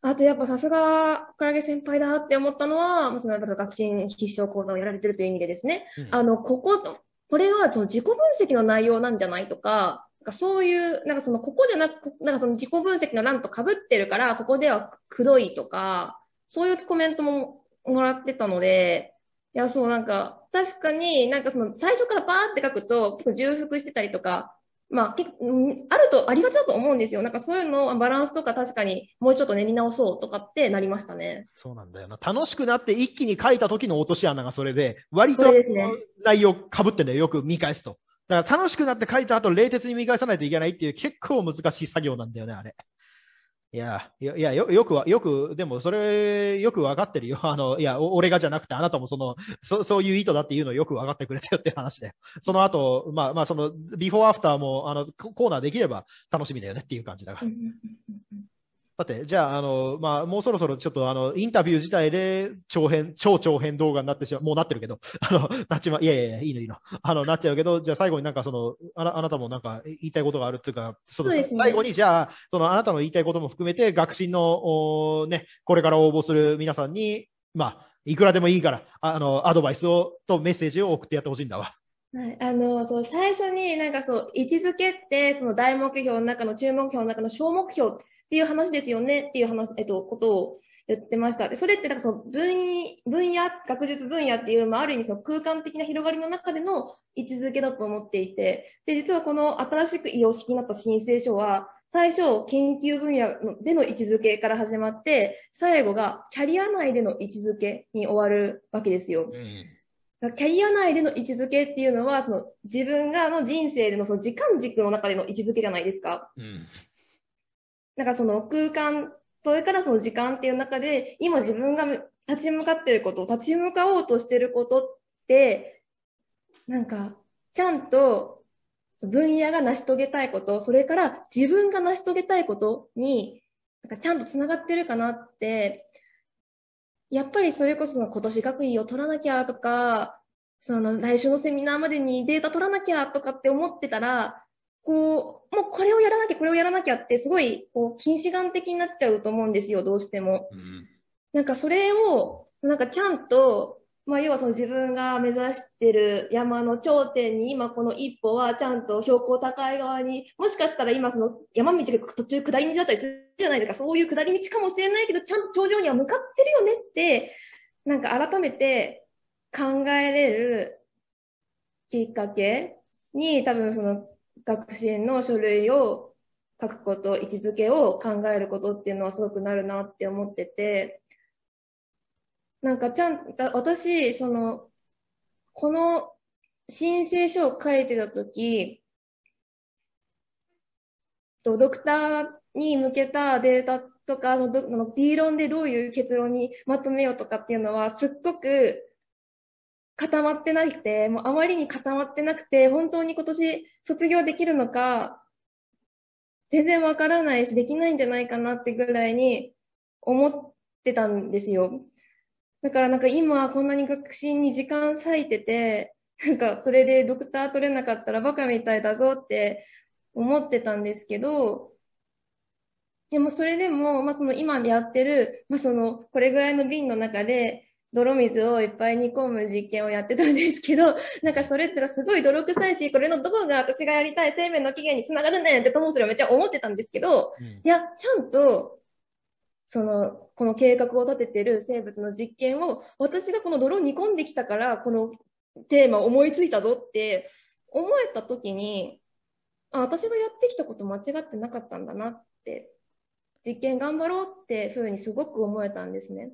あとやっぱさすが、クラゲ先輩だって思ったのは、その学習必勝講座をやられてるという意味でですね、うん、あの、ここ、これはその自己分析の内容なんじゃないとか、なんかそういう、なんかその、ここじゃなく、なんかその自己分析の欄と被ってるから、ここではくどいとか、そういうコメントももらってたので、いや、そうなんか、確かになんかその最初からパーって書くと、重複してたりとか、まあ、結構、あると、ありがちだと思うんですよ。なんかそういうの、バランスとか確かに、もうちょっと練り直そうとかってなりましたね。そうなんだよな。楽しくなって一気に書いた時の落とし穴がそれで、割と内容かぶってんだよ。よく見返すと。だから楽しくなって書いた後、冷徹に見返さないといけないっていう結構難しい作業なんだよね、あれ。いや、いや、よ、よくは、よく、でもそれ、よくわかってるよ。(laughs) あの、いや、俺がじゃなくて、あなたもその、そ、そういう意図だっていうのをよくわかってくれてよって話だよ。(laughs) その後、まあ、まあ、その、ビフォーアフターも、あの、コーナーできれば楽しみだよねっていう感じだから。さて、じゃあ、あの、まあ、もうそろそろちょっと、あの、インタビュー自体で、長編、超長編動画になってしまう、もうなってるけど、(laughs) あの、なっちま、いやいやいや、いいのいいの。あの、なっちゃうけど、じゃあ最後になんかその、ああなたもなんか言いたいことがあるっていうか、そうです、ね、最後に、じゃあ、その、あなたの言いたいことも含めて、学習の、おね、これから応募する皆さんに、まあ、いくらでもいいから、あの、アドバイスを、とメッセージを送ってやってほしいんだわ。はい、あの、そう、最初になんかそう、位置づけって、その大目標の中の中目標の中の小目標って、っていう話ですよねっていう話、えっと、ことを言ってました。で、それってなんかその分分野、学術分野っていう、まあ、ある意味その空間的な広がりの中での位置づけだと思っていて、で、実はこの新しく様式になった申請書は、最初、研究分野での位置づけから始まって、最後がキャリア内での位置づけに終わるわけですよ。うん、キャリア内での位置づけっていうのは、その自分がの人生でのその時間軸の中での位置づけじゃないですか。うんなんかその空間、それからその時間っていう中で、今自分が立ち向かってること、立ち向かおうとしてることって、なんか、ちゃんと分野が成し遂げたいこと、それから自分が成し遂げたいことに、なんかちゃんと繋がってるかなって、やっぱりそれこそ今年学位を取らなきゃとか、その来週のセミナーまでにデータ取らなきゃとかって思ってたら、こう、もうこれをやらなきゃ、これをやらなきゃって、すごい、こう、近視眼的になっちゃうと思うんですよ、どうしても。うん、なんかそれを、なんかちゃんと、まあ、要はその自分が目指してる山の頂点に今この一歩はちゃんと標高高い側に、もしかしたら今その山道が途中下り道だったりするじゃないですか、そういう下り道かもしれないけど、ちゃんと頂上には向かってるよねって、なんか改めて考えれるきっかけに多分その学習の書類を書くこと、位置づけを考えることっていうのはすごくなるなって思ってて、なんかちゃん、私、その、この申請書を書いてた時。と、ドクターに向けたデータとか、あの、D 論でどういう結論にまとめようとかっていうのは、すっごく固まってなくて、もうあまりに固まってなくて、本当に今年卒業できるのか、全然わからないし、できないんじゃないかなってぐらいに思ってたんですよ。だからなんか今こんなに学習に時間割いてて、なんかそれでドクター取れなかったらバカみたいだぞって思ってたんですけど、でもそれでも、まあその今やってる、まあそのこれぐらいの瓶の中で泥水をいっぱい煮込む実験をやってたんですけど、(laughs) なんかそれってすごい泥臭いし、これのどこが私がやりたい生命の起源につながるねんってともすれめっちゃ思ってたんですけど、うん、いや、ちゃんと、その、この計画を立ててる生物の実験を、私がこの泥を煮込んできたから、このテーマ思いついたぞって思えた時に、あ、私がやってきたこと間違ってなかったんだなって、実験頑張ろうって風にすごく思えたんですね。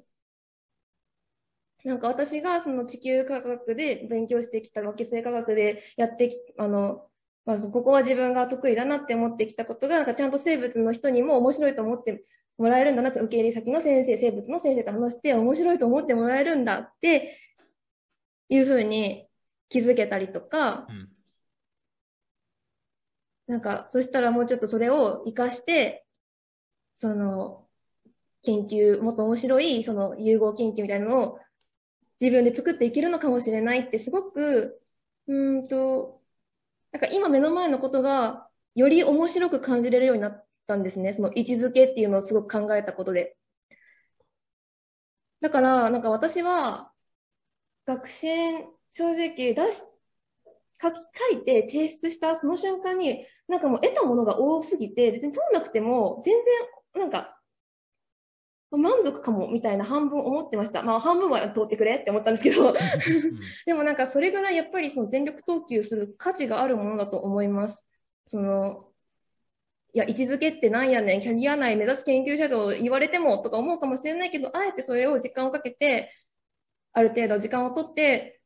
なんか私がその地球科学で勉強してきた惑星科学でやってき、あの、まずここは自分が得意だなって思ってきたことが、なんかちゃんと生物の人にも面白いと思ってもらえるんだなって、受け入れ先の先生、生物の先生と話して面白いと思ってもらえるんだっていうふうに気づけたりとか、うん、なんかそしたらもうちょっとそれを活かして、その研究、もっと面白いその融合研究みたいなのを自分で作っていけるのかもしれないってすごく、うんと、なんか今目の前のことがより面白く感じれるようになったんですね。その位置づけっていうのをすごく考えたことで。だから、なんか私は、学習、正直出し、書き、書いて提出したその瞬間に、なんかもう得たものが多すぎて、別に取んなくても、全然、なんか満足かもみたいな半分思ってました。まあ半分は通ってくれって思ったんですけど (laughs) でもなんかそれぐらいやっぱりその全力投球する価値があるものだと思います。その、いや、位置づけってなんやねん、キャリア内目指す研究者と言われてもとか思うかもしれないけど、あえてそれを時間をかけて、ある程度時間をとって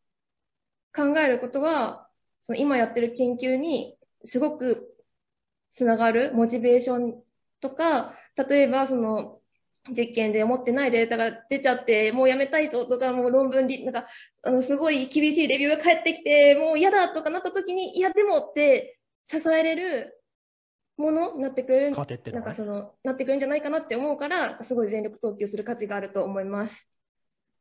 考えることが、その今やってる研究にすごくつながるモチベーションとか、例えばその実験で持ってないデータが出ちゃって、もうやめたいぞとか、もう論文なんか、あの、すごい厳しいレビューが返ってきて、もう嫌だとかなった時に、いや、でもって支えれるものになってくる、なんかその、なってくるんじゃないかなって思うから、すごい全力投球する価値があると思います。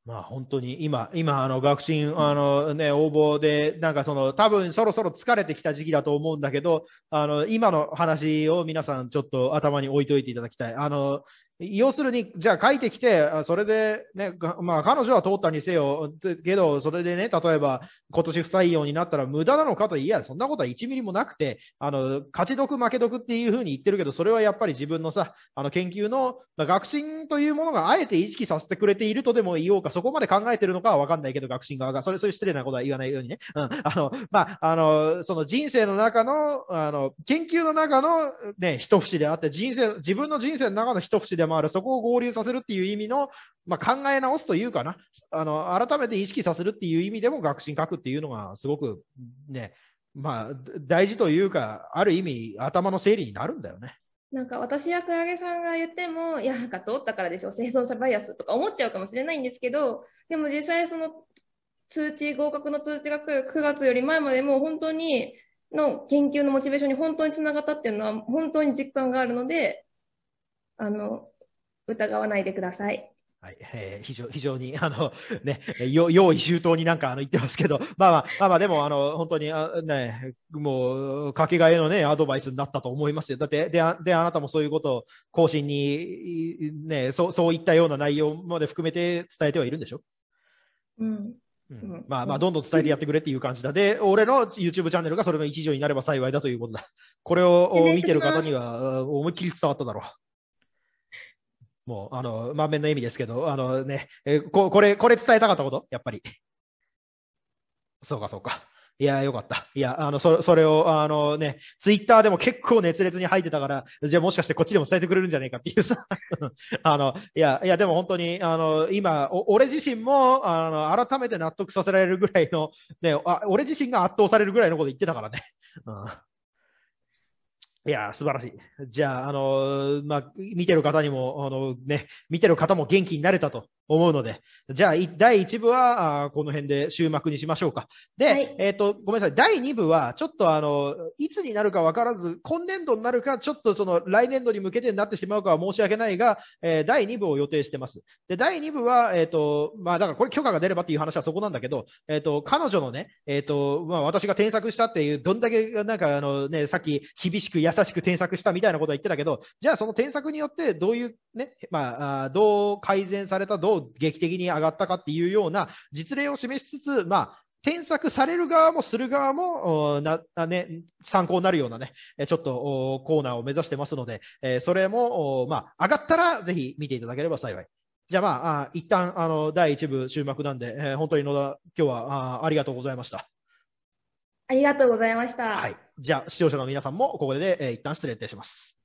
まあ本当に今、今、あの、学習、あのね、応募で、なんかその、多分そろそろ疲れてきた時期だと思うんだけど、あの、今の話を皆さんちょっと頭に置いといていただきたい。あの、要するに、じゃあ書いてきて、それでね、まあ彼女は通ったにせよ、けど、それでね、例えば今年不採用になったら無駄なのかといや、そんなことは1ミリもなくて、あの、勝ち得負け得っていうふうに言ってるけど、それはやっぱり自分のさ、あの研究の学信というものがあえて意識させてくれているとでも言おうか、そこまで考えてるのかはわかんないけど、学信側が、それ、そういう失礼なことは言わないようにね。うん、あの、まあ、あの、その人生の中の、あの、研究の中のね、一節であって、人生、自分の人生の中の一節ででもある、そこを合流させるっていう意味の、まあ、考え直すというかな、あの、改めて意識させるっていう意味でも学習書くっていうのがすごくね、まあ、大事というか、ある意味、頭の整理になるんだよね。なんか私やくあげさんが言っても、いや、なんか通ったからでしょ、生存者バイアスとか思っちゃうかもしれないんですけど、でも実際その通知、合格の通知が9月より前までも本当にの研究のモチベーションに本当につながったっていうのは本当に実感があるので、あの、疑わないでください。はいえー、非常非常に (laughs) あの、ね、用意周到になんかあの言ってますけど、(laughs) まあまあ、まあ、まあでもあの本当にあ、ね、もうかけがえの、ね、アドバイスになったと思いますよ。だってであであなたもそういうことを更新に、ね、そうそういったような内容まで含めて伝えてはいるんでしょ、うんうん、まあまあ、どんどん伝えてやってくれっていう感じだ。で、俺の YouTube チャンネルがそれの一助になれば幸いだということだ。これを見てる方には思いっきり伝わっただろう。もう、あの、満面の意味ですけど、あのね、えこ、これ、これ伝えたかったことやっぱり。そうか、そうか。いや、よかった。いや、あの、そそれを、あのね、ツイッターでも結構熱烈に入ってたから、じゃあもしかしてこっちでも伝えてくれるんじゃねえかっていうさ、(laughs) あの、いや、いや、でも本当に、あの、今、お俺自身も、あの、改めて納得させられるぐらいの、ね、あ俺自身が圧倒されるぐらいのこと言ってたからね。うんいや、素晴らしい。じゃあ、あの、まあ、見てる方にも、あのね、見てる方も元気になれたと思うので、じゃあ、第1部は、この辺で終幕にしましょうか。で、はい、えっ、ー、と、ごめんなさい。第2部は、ちょっとあの、いつになるか分からず、今年度になるか、ちょっとその、来年度に向けてになってしまうかは申し訳ないが、えー、第2部を予定してます。で、第2部は、えっ、ー、と、まあ、だからこれ許可が出ればっていう話はそこなんだけど、えっ、と、彼女のね、えっ、と、まあ、私が添削したっていう、どんだけ、なんかあのね、さっき、厳しく優しく添削したみたいなことは言ってたけど、じゃあその添削によって、どういうね、まあ、どう改善された、どうどう劇的に上がったかっていうような実例を示しつつ、まあ、添削される側もする側も、な、ね、参考になるようなね、ちょっとコーナーを目指してますので、それも、まあ、上がったらぜひ見ていただければ幸い。じゃあまあ、あ一旦、あの、第1部終幕なんで、え本当に野田、今日はあありがとうございました。ありがとうございました。はい。じゃあ、視聴者の皆さんも、ここで、え一旦失礼いたします。